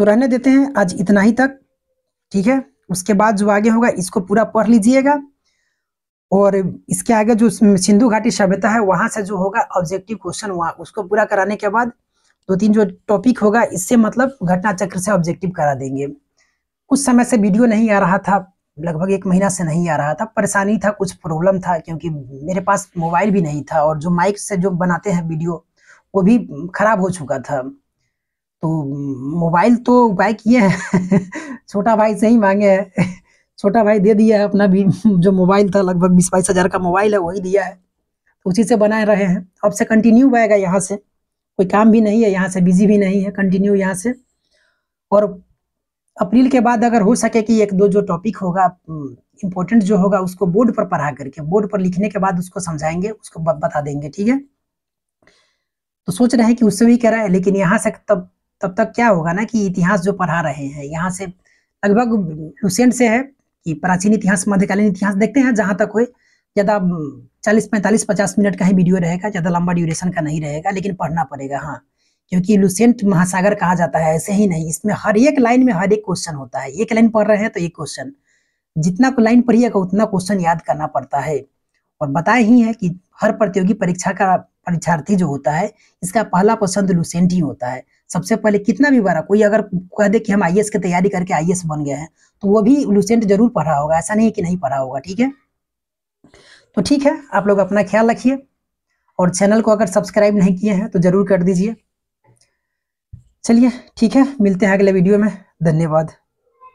तो रहने देते हैं आज इतना ही तक ठीक है उसके बाद जो आगे होगा इसको पूरा पढ़ लीजिएगा और इसके आगे जो सिंधु घाटी सभ्यता है वहां से जो होगा ऑब्जेक्टिव क्वेश्चन वहाँ उसको पूरा कराने के बाद दो तीन जो टॉपिक होगा इससे मतलब घटना चक्र से ऑब्जेक्टिव करा देंगे कुछ समय से वीडियो नहीं आ रहा था लगभग एक महीना से नहीं आ रहा था परेशानी था कुछ प्रॉब्लम था क्योंकि मेरे पास मोबाइल भी नहीं था और जो माइक से जो बनाते हैं वीडियो वो भी खराब हो चुका था तो मोबाइल तो उपाय किए हैं छोटा भाई से ही मांगे हैं छोटा भाई दे दिया है अपना भी जो मोबाइल था लगभग बीस बाईस हज़ार का मोबाइल है वही दिया है तो उसी से बनाए रहे हैं अब से कंटिन्यू आएगा यहाँ से कोई काम भी नहीं है यहाँ से बिजी भी नहीं है कंटिन्यू यहाँ से और अप्रैल के बाद अगर हो सके कि एक दो जो टॉपिक होगा इम्पोर्टेंट जो होगा उसको बोर्ड पर पढ़ा करके बोर्ड पर लिखने के बाद उसको समझाएंगे उसको बता देंगे ठीक है तो सोच रहे हैं कि उससे भी कह रहा है लेकिन यहाँ से तब तब तक क्या होगा ना कि इतिहास जो पढ़ा रहे हैं यहाँ से लगभग लुसेंट से है कि प्राचीन इतिहास मध्यकालीन इतिहास देखते हैं जहाँ तक हो ज़्यादा चालीस पैंतालीस पचास मिनट का ही वीडियो रहेगा ज़्यादा लंबा ड्यूरेशन का नहीं रहेगा लेकिन पढ़ना पड़ेगा हाँ क्योंकि लुसेंट महासागर कहा जाता है ऐसे ही नहीं इसमें हर एक लाइन में हर एक क्वेश्चन होता है एक लाइन पढ़ रहे हैं तो एक क्वेश्चन जितना लाइन पढ़िएगा उतना क्वेश्चन याद करना पड़ता है और बताया ही है कि हर प्रतियोगी परीक्षा का परीक्षार्थी जो होता है इसका पहला पसंद तो लुसेंट ही होता है सबसे पहले कितना भी बड़ा कोई अगर कह दे कि हम आई की तैयारी करके आई बन गए हैं तो वो भी लुसेंट जरूर पढ़ा होगा ऐसा नहीं है कि नहीं पढ़ा होगा ठीक है तो ठीक है आप लोग अपना ख्याल रखिए और चैनल को अगर सब्सक्राइब नहीं किए हैं तो जरूर कर दीजिए चलिए ठीक है मिलते हैं अगले वीडियो में धन्यवाद